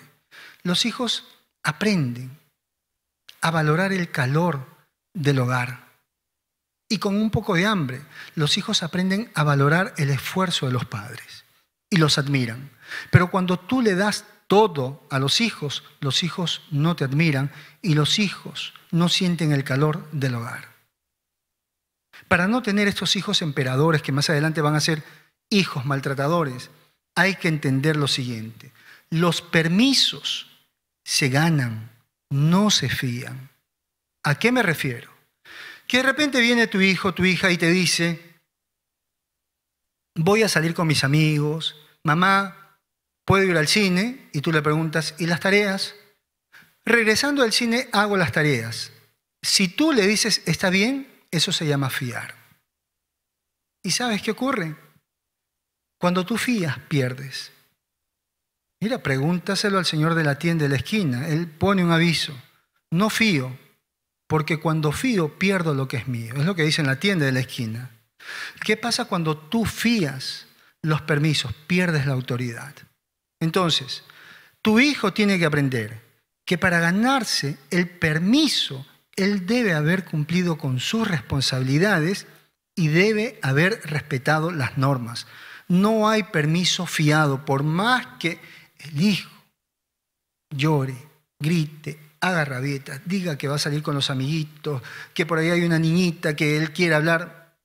los hijos aprenden a valorar el calor, del hogar. Y con un poco de hambre, los hijos aprenden a valorar el esfuerzo de los padres y los admiran. Pero cuando tú le das todo a los hijos, los hijos no te admiran y los hijos no sienten el calor del hogar. Para no tener estos hijos emperadores que más adelante van a ser hijos maltratadores, hay que entender lo siguiente. Los permisos se ganan, no se fían. ¿A qué me refiero? Que de repente viene tu hijo, tu hija y te dice, voy a salir con mis amigos, mamá, ¿puedo ir al cine? Y tú le preguntas, ¿y las tareas? Regresando al cine hago las tareas. Si tú le dices, está bien, eso se llama fiar. ¿Y sabes qué ocurre? Cuando tú fías, pierdes. Mira, pregúntaselo al señor de la tienda de la esquina. Él pone un aviso. No fío, porque cuando fío pierdo lo que es mío. Es lo que dice en la tienda de la esquina. ¿Qué pasa cuando tú fías los permisos? Pierdes la autoridad. Entonces, tu hijo tiene que aprender que para ganarse el permiso, él debe haber cumplido con sus responsabilidades y debe haber respetado las normas. No hay permiso fiado, por más que el hijo llore, grite, haga rabietas, diga que va a salir con los amiguitos, que por ahí hay una niñita que él quiere hablar.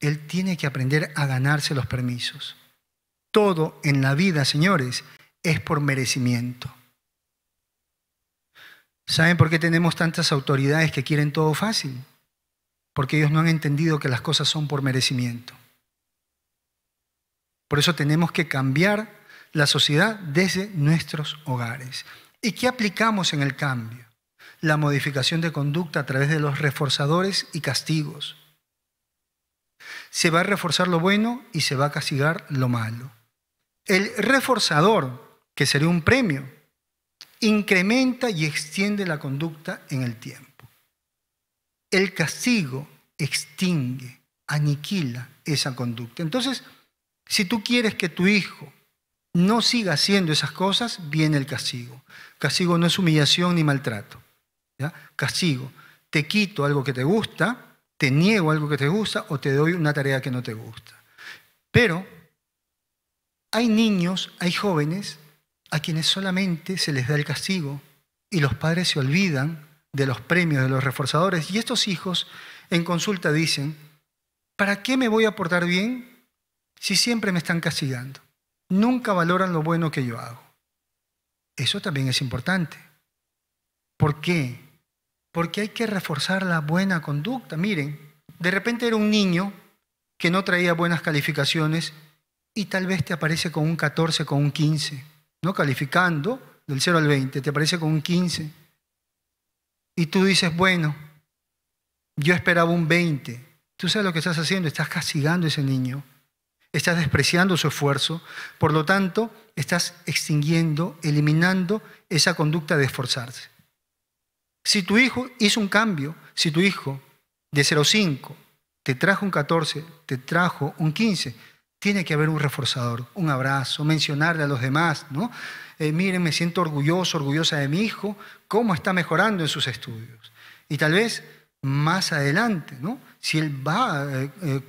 Él tiene que aprender a ganarse los permisos. Todo en la vida, señores, es por merecimiento. ¿Saben por qué tenemos tantas autoridades que quieren todo fácil? Porque ellos no han entendido que las cosas son por merecimiento. Por eso tenemos que cambiar la sociedad desde nuestros hogares. ¿Y qué aplicamos en el cambio? La modificación de conducta a través de los reforzadores y castigos. Se va a reforzar lo bueno y se va a castigar lo malo. El reforzador, que sería un premio, incrementa y extiende la conducta en el tiempo. El castigo extingue, aniquila esa conducta. Entonces, si tú quieres que tu hijo no siga haciendo esas cosas, viene el castigo. Castigo no es humillación ni maltrato. ¿ya? Castigo. Te quito algo que te gusta, te niego algo que te gusta o te doy una tarea que no te gusta. Pero hay niños, hay jóvenes a quienes solamente se les da el castigo y los padres se olvidan de los premios, de los reforzadores. Y estos hijos en consulta dicen, ¿para qué me voy a portar bien si siempre me están castigando? nunca valoran lo bueno que yo hago. Eso también es importante. ¿Por qué? Porque hay que reforzar la buena conducta. Miren, de repente era un niño que no traía buenas calificaciones y tal vez te aparece con un 14, con un 15, no calificando del 0 al 20, te aparece con un 15. Y tú dices, bueno, yo esperaba un 20. Tú sabes lo que estás haciendo, estás castigando a ese niño estás despreciando su esfuerzo, por lo tanto, estás extinguiendo, eliminando esa conducta de esforzarse. Si tu hijo hizo un cambio, si tu hijo de 0,5 te trajo un 14, te trajo un 15, tiene que haber un reforzador, un abrazo, mencionarle a los demás, ¿no? Eh, miren, me siento orgulloso, orgullosa de mi hijo, cómo está mejorando en sus estudios. Y tal vez más adelante, ¿no? Si él, va, eh, eh,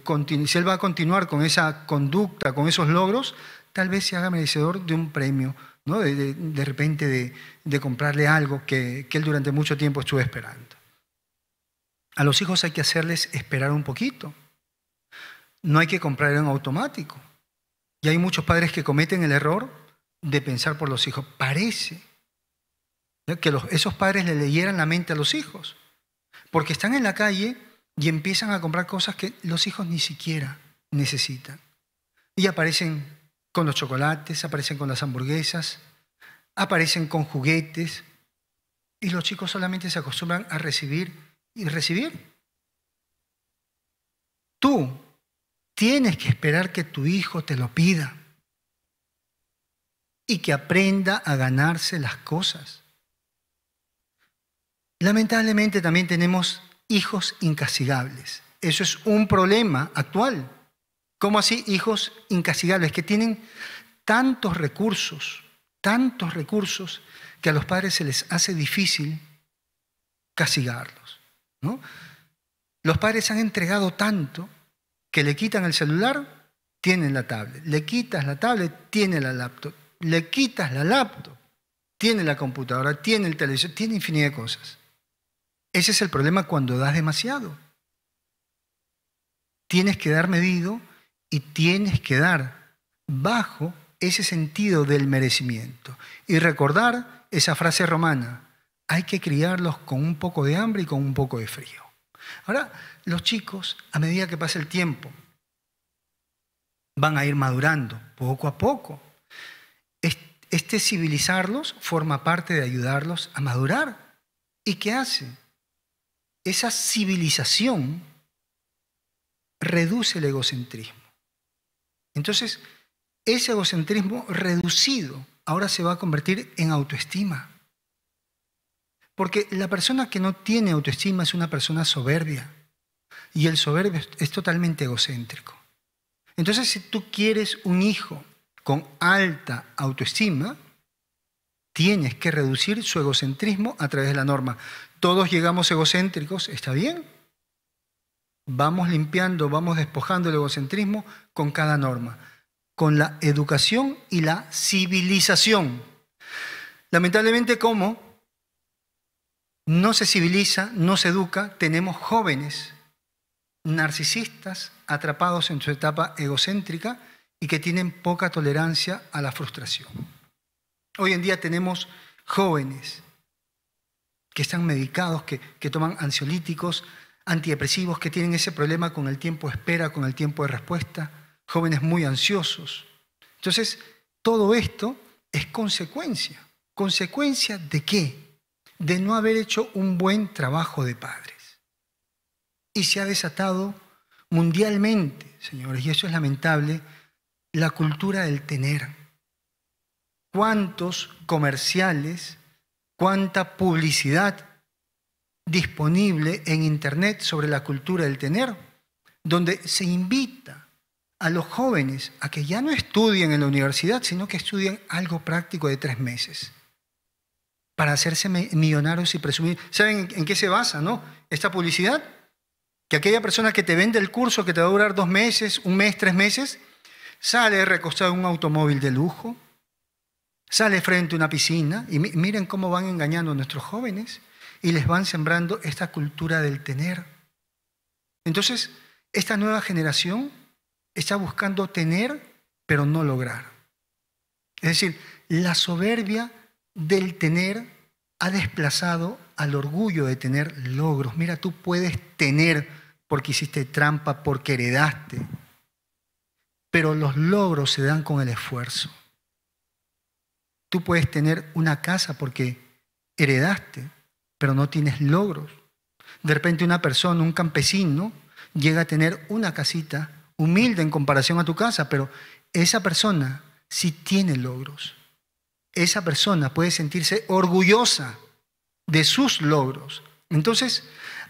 él va a continuar con esa conducta, con esos logros, tal vez se haga merecedor de un premio, ¿no? de, repente de, comprarle algo que, él durante mucho tiempo estuvo esperando. A los hijos hay que hacerles esperar un poquito. No hay que comprar en automático. Y hay muchos padres que cometen el error de pensar por los hijos. Parece que esos padres le leyeran la mente a los hijos. Porque están en la calle y empiezan a comprar cosas que los hijos ni siquiera necesitan. Y aparecen con los chocolates, aparecen con las hamburguesas, aparecen con juguetes. Y los chicos solamente se acostumbran a recibir y recibir. Tú tienes que esperar que tu hijo te lo pida y que aprenda a ganarse las cosas. Lamentablemente también tenemos hijos incastigables. Eso es un problema actual. ¿Cómo así hijos incastigables? Que tienen tantos recursos, tantos recursos, que a los padres se les hace difícil castigarlos. Los padres han entregado tanto que le quitan el celular, tienen la tablet. Le quitas la tablet, tiene la laptop. Le quitas la laptop, tiene la computadora, tiene el televisor, tiene infinidad de cosas. Ese es el problema cuando das demasiado. Tienes que dar medido y tienes que dar bajo ese sentido del merecimiento. Y recordar esa frase romana, hay que criarlos con un poco de hambre y con un poco de frío. Ahora, los chicos, a medida que pasa el tiempo, van a ir madurando poco a poco. Este civilizarlos forma parte de ayudarlos a madurar. ¿Y qué hace? esa civilización reduce el egocentrismo. Entonces, ese egocentrismo reducido ahora se va a convertir en autoestima. Porque la persona que no tiene autoestima es una persona soberbia. Y el soberbio es totalmente egocéntrico. Entonces, si tú quieres un hijo con alta autoestima, tienes que reducir su egocentrismo a través de la norma todos llegamos egocéntricos, está bien. Vamos limpiando, vamos despojando el egocentrismo con cada norma, con la educación y la civilización. Lamentablemente, ¿cómo? No se civiliza, no se educa, tenemos jóvenes narcisistas atrapados en su etapa egocéntrica y que tienen poca tolerancia a la frustración. Hoy en día tenemos jóvenes que están medicados, que, toman ansiolíticos, antidepresivos, que tienen ese problema con el tiempo de espera, con el tiempo de respuesta, jóvenes muy ansiosos. Entonces, todo esto es consecuencia. ¿Consecuencia de qué? De no haber hecho un buen trabajo de padres. Y se ha desatado mundialmente, señores, y eso es lamentable, la cultura del tener. ¿Cuántos comerciales cuánta publicidad disponible en Internet sobre la cultura del tener, donde se invita a los jóvenes a que ya no estudien en la universidad, sino que estudien algo práctico de tres meses para hacerse millonarios y presumir. ¿Saben en qué se basa, no? Esta publicidad, que aquella persona que te vende el curso que te va a durar dos meses, un mes, tres meses, sale recostado en un automóvil de lujo, Sale frente a una piscina y miren cómo van engañando a nuestros jóvenes y les van sembrando esta cultura del tener. Entonces, esta nueva generación está buscando tener, pero no lograr. Es decir, la soberbia del tener ha desplazado al orgullo de tener logros. Mira, tú puedes tener porque hiciste trampa, porque heredaste, pero los logros se dan con el esfuerzo. Tú puedes tener una casa porque heredaste, pero no tienes logros. De repente una persona, un campesino, llega a tener una casita humilde en comparación a tu casa, pero esa persona sí tiene logros. Esa persona puede sentirse orgullosa de sus logros. Entonces,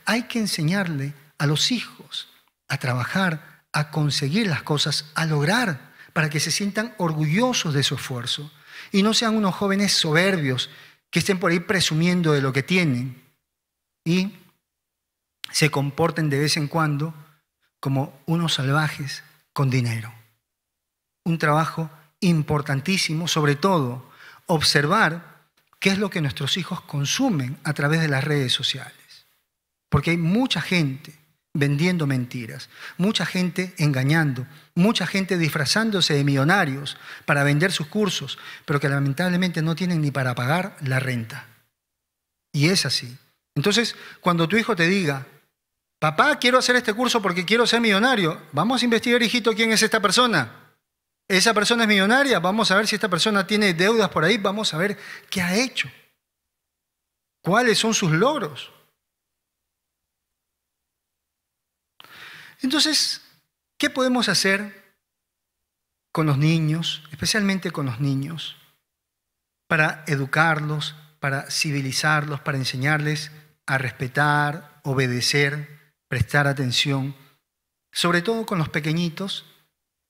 hay que enseñarle a los hijos a trabajar, a conseguir las cosas, a lograr, para que se sientan orgullosos de su esfuerzo. Y no sean unos jóvenes soberbios que estén por ahí presumiendo de lo que tienen y se comporten de vez en cuando como unos salvajes con dinero. Un trabajo importantísimo, sobre todo observar qué es lo que nuestros hijos consumen a través de las redes sociales. Porque hay mucha gente vendiendo mentiras, mucha gente engañando, mucha gente disfrazándose de millonarios para vender sus cursos, pero que lamentablemente no tienen ni para pagar la renta. Y es así. Entonces, cuando tu hijo te diga, papá, quiero hacer este curso porque quiero ser millonario, vamos a investigar, hijito, quién es esta persona. Esa persona es millonaria, vamos a ver si esta persona tiene deudas por ahí, vamos a ver qué ha hecho, cuáles son sus logros. Entonces, ¿qué podemos hacer con los niños, especialmente con los niños, para educarlos, para civilizarlos, para enseñarles a respetar, obedecer, prestar atención? Sobre todo con los pequeñitos,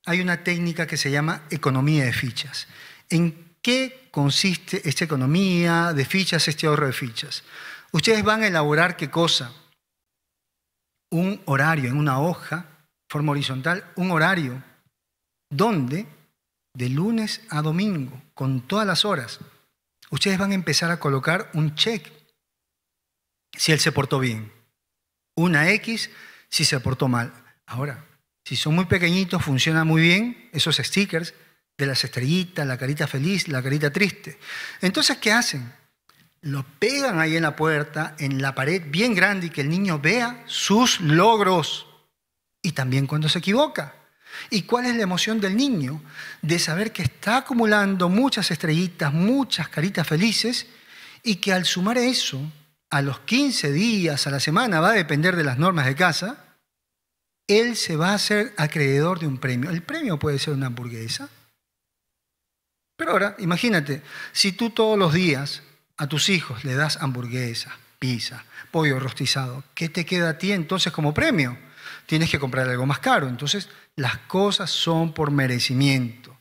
hay una técnica que se llama economía de fichas. ¿En qué consiste esta economía de fichas, este ahorro de fichas? Ustedes van a elaborar qué cosa, un horario, en una hoja, forma horizontal, un horario donde de lunes a domingo, con todas las horas, ustedes van a empezar a colocar un check si él se portó bien, una X si se portó mal. Ahora, si son muy pequeñitos, funciona muy bien esos stickers de las estrellitas, la carita feliz, la carita triste. Entonces, ¿qué hacen? lo pegan ahí en la puerta, en la pared bien grande y que el niño vea sus logros. Y también cuando se equivoca. ¿Y cuál es la emoción del niño? De saber que está acumulando muchas estrellitas, muchas caritas felices y que al sumar eso, a los 15 días, a la semana, va a depender de las normas de casa, él se va a hacer acreedor de un premio. El premio puede ser una hamburguesa. Pero ahora, imagínate, si tú todos los días a tus hijos le das hamburguesa, pizza, pollo rostizado, ¿qué te queda a ti entonces como premio? Tienes que comprar algo más caro. Entonces, las cosas son por merecimiento.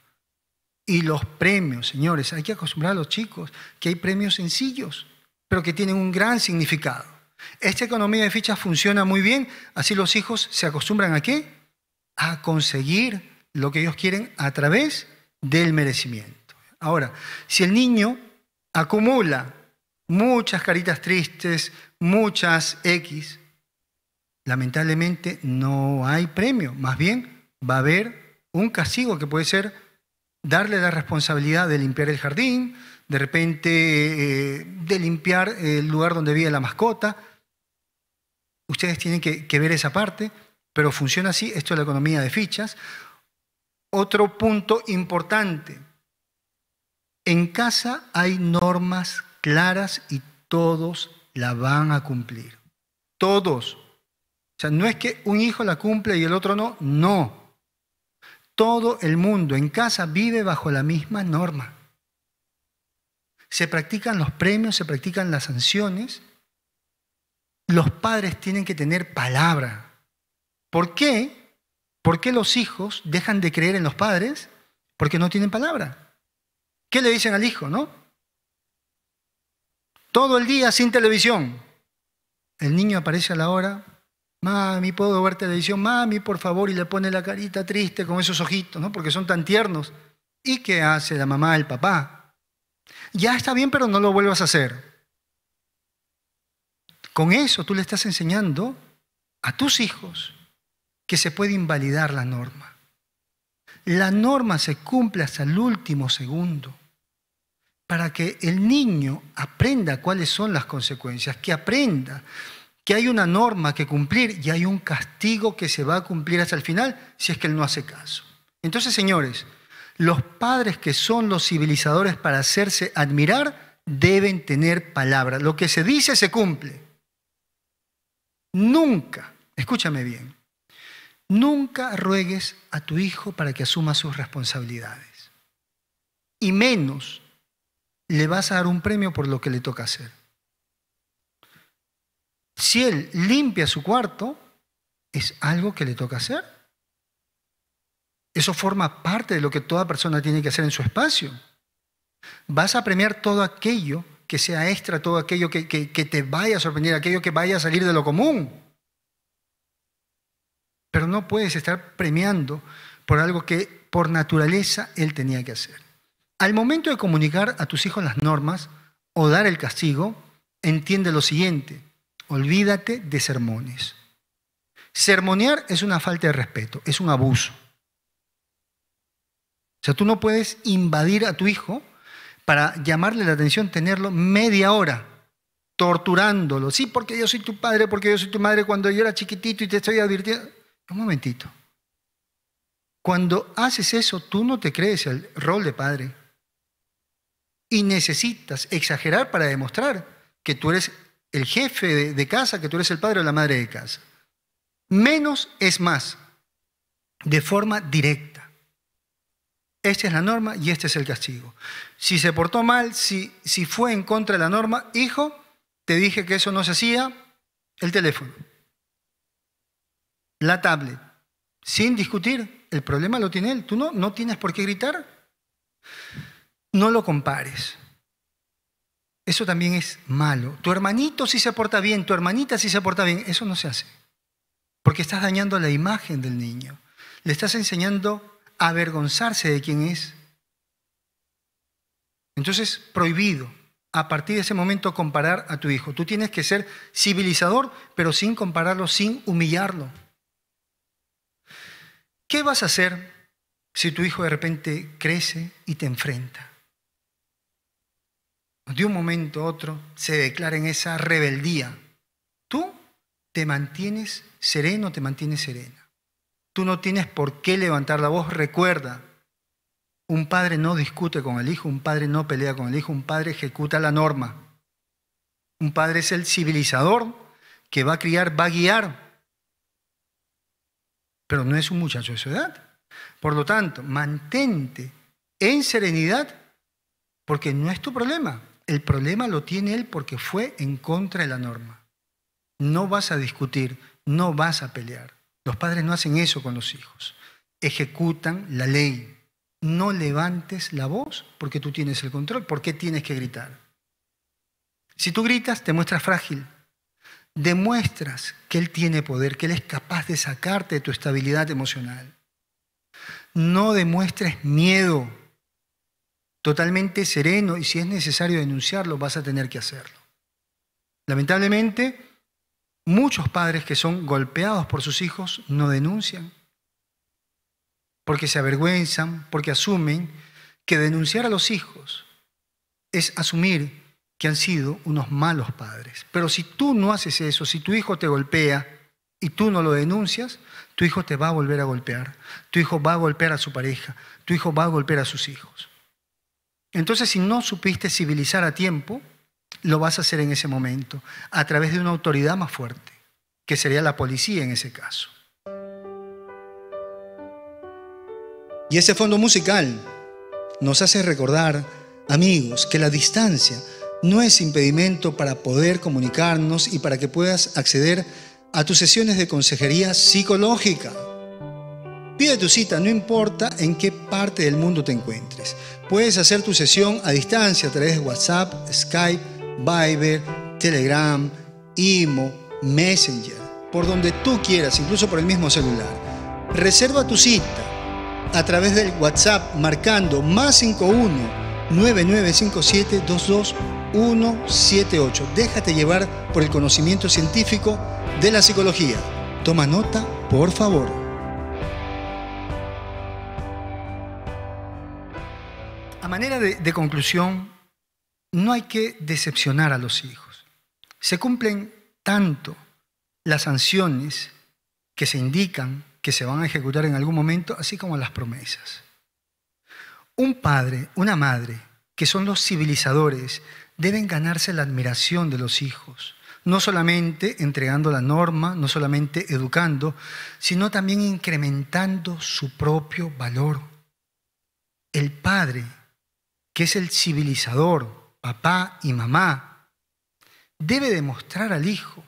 Y los premios, señores, hay que acostumbrar a los chicos que hay premios sencillos, pero que tienen un gran significado. Esta economía de fichas funciona muy bien, así los hijos se acostumbran a qué? A conseguir lo que ellos quieren a través del merecimiento. Ahora, si el niño acumula muchas caritas tristes, muchas X. Lamentablemente no hay premio, más bien va a haber un castigo que puede ser darle la responsabilidad de limpiar el jardín, de repente eh, de limpiar el lugar donde vive la mascota. Ustedes tienen que, que ver esa parte, pero funciona así, esto es la economía de fichas. Otro punto importante, en casa hay normas claras y todos la van a cumplir. Todos. O sea, no es que un hijo la cumple y el otro no. No. Todo el mundo en casa vive bajo la misma norma. Se practican los premios, se practican las sanciones. Los padres tienen que tener palabra. ¿Por qué? ¿Por qué los hijos dejan de creer en los padres? Porque no tienen palabra. ¿Qué le dicen al hijo, no? Todo el día sin televisión. El niño aparece a la hora, mami, ¿puedo ver televisión? Mami, por favor, y le pone la carita triste con esos ojitos, ¿no? Porque son tan tiernos. ¿Y qué hace la mamá, el papá? Ya está bien, pero no lo vuelvas a hacer. Con eso tú le estás enseñando a tus hijos que se puede invalidar la norma. La norma se cumple hasta el último segundo para que el niño aprenda cuáles son las consecuencias, que aprenda que hay una norma que cumplir y hay un castigo que se va a cumplir hasta el final si es que él no hace caso. Entonces, señores, los padres que son los civilizadores para hacerse admirar deben tener palabra. Lo que se dice se cumple. Nunca, escúchame bien, nunca ruegues a tu hijo para que asuma sus responsabilidades. Y menos le vas a dar un premio por lo que le toca hacer. Si él limpia su cuarto, es algo que le toca hacer. Eso forma parte de lo que toda persona tiene que hacer en su espacio. Vas a premiar todo aquello que sea extra, todo aquello que, te vaya a sorprender, aquello que vaya a salir de lo común. Pero no puedes estar premiando por algo que por naturaleza él tenía que hacer. Al momento de comunicar a tus hijos las normas o dar el castigo, entiende lo siguiente, olvídate de sermones. Sermonear es una falta de respeto, es un abuso. O sea, tú no puedes invadir a tu hijo para llamarle la atención, tenerlo media hora torturándolo. Sí, porque yo soy tu padre, porque yo soy tu madre cuando yo era chiquitito y te estoy advirtiendo. Un momentito. Cuando haces eso, tú no te crees el rol de padre y necesitas exagerar para demostrar que tú eres el jefe de, casa, que tú eres el padre o la madre de casa. Menos es más, de forma directa. Esta es la norma y este es el castigo. Si se portó mal, si, si fue en contra de la norma, hijo, te dije que eso no se hacía, el teléfono, la tablet, sin discutir, el problema lo tiene él, tú no, no tienes por qué gritar no lo compares. Eso también es malo. Tu hermanito sí se porta bien, tu hermanita sí se porta bien. Eso no se hace. Porque estás dañando la imagen del niño. Le estás enseñando a avergonzarse de quién es. Entonces, prohibido a partir de ese momento comparar a tu hijo. Tú tienes que ser civilizador, pero sin compararlo, sin humillarlo. ¿Qué vas a hacer si tu hijo de repente crece y te enfrenta? de un momento a otro se declara en esa rebeldía. Tú te mantienes sereno, te mantienes serena. Tú no tienes por qué levantar la voz. Recuerda, un padre no discute con el hijo, un padre no pelea con el hijo, un padre ejecuta la norma. Un padre es el civilizador que va a criar, va a guiar. Pero no es un muchacho de su edad. Por lo tanto, mantente en serenidad porque no es tu problema. El problema lo tiene él porque fue en contra de la norma. No vas a discutir, no vas a pelear. Los padres no hacen eso con los hijos. Ejecutan la ley. No levantes la voz porque tú tienes el control. ¿Por qué tienes que gritar? Si tú gritas, te muestras frágil. Demuestras que Él tiene poder, que Él es capaz de sacarte de tu estabilidad emocional. No demuestres miedo totalmente sereno y si es necesario denunciarlo, vas a tener que hacerlo. Lamentablemente, muchos padres que son golpeados por sus hijos no denuncian, porque se avergüenzan, porque asumen que denunciar a los hijos es asumir que han sido unos malos padres. Pero si tú no haces eso, si tu hijo te golpea y tú no lo denuncias, tu hijo te va a volver a golpear, tu hijo va a golpear a su pareja, tu hijo va a golpear a sus hijos. Entonces, si no supiste civilizar a tiempo, lo vas a hacer en ese momento, a través de una autoridad más fuerte, que sería la policía en ese caso. Y ese fondo musical nos hace recordar, amigos, que la distancia no es impedimento para poder comunicarnos y para que puedas acceder a tus sesiones de consejería psicológica. Pide tu cita, no importa en qué parte del mundo te encuentres. Puedes hacer tu sesión a distancia a través de WhatsApp, Skype, Viber, Telegram, Imo, Messenger, por donde tú quieras, incluso por el mismo celular. Reserva tu cita a través del WhatsApp marcando más 51 9957 22178. Déjate llevar por el conocimiento científico de la psicología. Toma nota, por favor. de, de conclusión, no hay que decepcionar a los hijos. Se cumplen tanto las sanciones que se indican que se van a ejecutar en algún momento, así como las promesas. Un padre, una madre, que son los civilizadores, deben ganarse la admiración de los hijos, no solamente entregando la norma, no solamente educando, sino también incrementando su propio valor. El padre que es el civilizador, papá y mamá, debe demostrar al hijo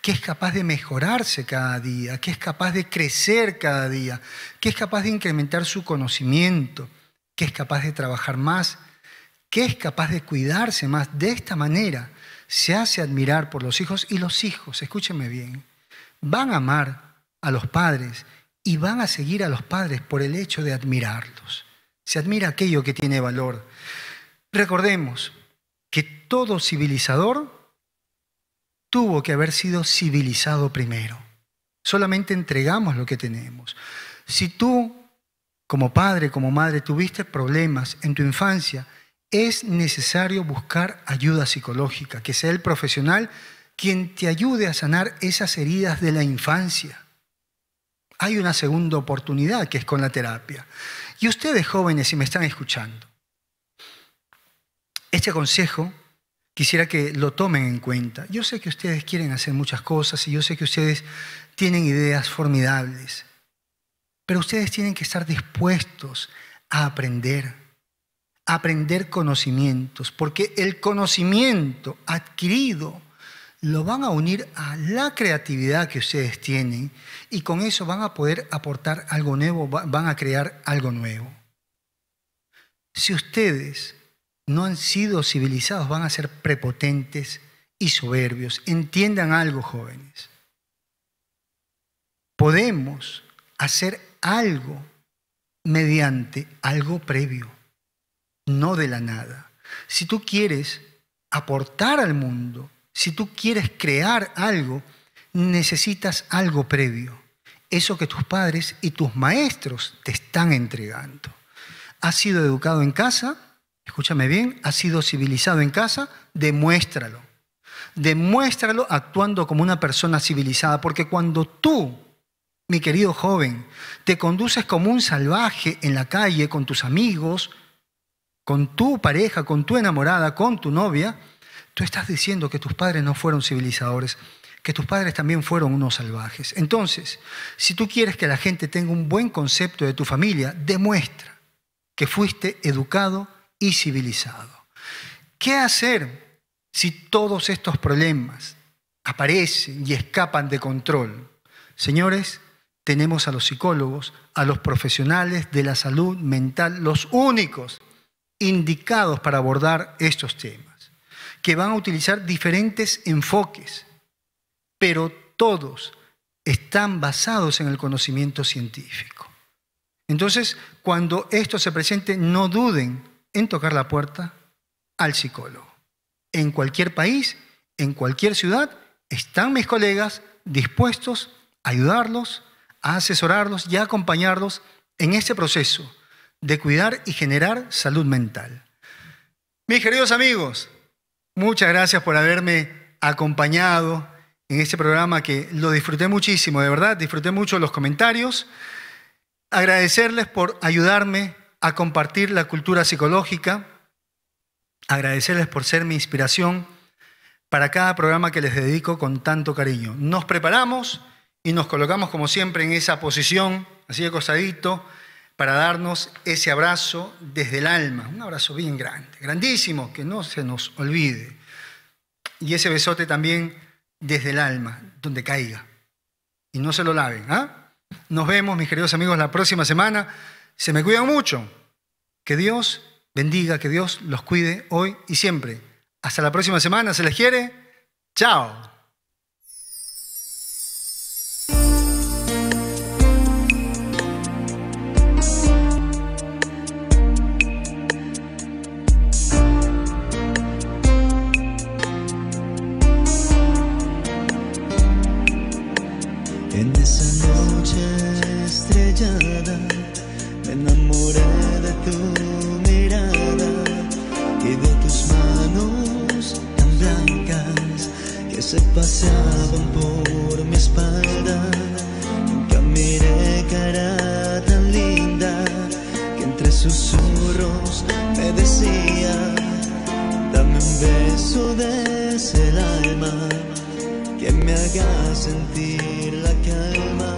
que es capaz de mejorarse cada día, que es capaz de crecer cada día, que es capaz de incrementar su conocimiento, que es capaz de trabajar más, que es capaz de cuidarse más. De esta manera se hace admirar por los hijos y los hijos, escúchenme bien, van a amar a los padres y van a seguir a los padres por el hecho de admirarlos. Se admira aquello que tiene valor, Recordemos que todo civilizador tuvo que haber sido civilizado primero. Solamente entregamos lo que tenemos. Si tú, como padre, como madre, tuviste problemas en tu infancia, es necesario buscar ayuda psicológica, que sea el profesional quien te ayude a sanar esas heridas de la infancia. Hay una segunda oportunidad que es con la terapia. Y ustedes jóvenes, si me están escuchando, este consejo quisiera que lo tomen en cuenta. Yo sé que ustedes quieren hacer muchas cosas y yo sé que ustedes tienen ideas formidables, pero ustedes tienen que estar dispuestos a aprender, a aprender conocimientos, porque el conocimiento adquirido lo van a unir a la creatividad que ustedes tienen y con eso van a poder aportar algo nuevo, van a crear algo nuevo. Si ustedes no han sido civilizados, van a ser prepotentes y soberbios. Entiendan algo, jóvenes. Podemos hacer algo mediante algo previo, no de la nada. Si tú quieres aportar al mundo, si tú quieres crear algo, necesitas algo previo, eso que tus padres y tus maestros te están entregando. ¿Has sido educado en casa? escúchame bien, has sido civilizado en casa, demuéstralo. Demuéstralo actuando como una persona civilizada, porque cuando tú, mi querido joven, te conduces como un salvaje en la calle con tus amigos, con tu pareja, con tu enamorada, con tu novia, tú estás diciendo que tus padres no fueron civilizadores, que tus padres también fueron unos salvajes. Entonces, si tú quieres que la gente tenga un buen concepto de tu familia, demuestra que fuiste educado y civilizado. ¿Qué hacer si todos estos problemas aparecen y escapan de control? Señores, tenemos a los psicólogos, a los profesionales de la salud mental, los únicos indicados para abordar estos temas, que van a utilizar diferentes enfoques, pero todos están basados en el conocimiento científico. Entonces, cuando esto se presente, no duden en tocar la puerta al psicólogo. En cualquier país, en cualquier ciudad, están mis colegas dispuestos a ayudarlos, a asesorarlos y a acompañarlos en este proceso de cuidar y generar salud mental. Mis queridos amigos, muchas gracias por haberme acompañado en este programa que lo disfruté muchísimo, de verdad, disfruté mucho los comentarios. Agradecerles por ayudarme a compartir la cultura psicológica, agradecerles por ser mi inspiración para cada programa que les dedico con tanto cariño. Nos preparamos y nos colocamos como siempre en esa posición, así de costadito, para darnos ese abrazo desde el alma, un abrazo bien grande, grandísimo, que no se nos olvide. Y ese besote también desde el alma, donde caiga. Y no se lo laven. ¿ah? Nos vemos, mis queridos amigos, la próxima semana. Se me cuidan mucho. Que Dios bendiga, que Dios los cuide hoy y siempre. Hasta la próxima semana, se les quiere. Chao. se paseaban por mi espalda. Nunca miré cara tan linda que entre susurros me decía, dame un beso desde el alma que me haga sentir la calma.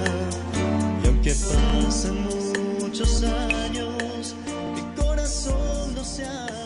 Y aunque pasen muchos años, mi corazón no se ha...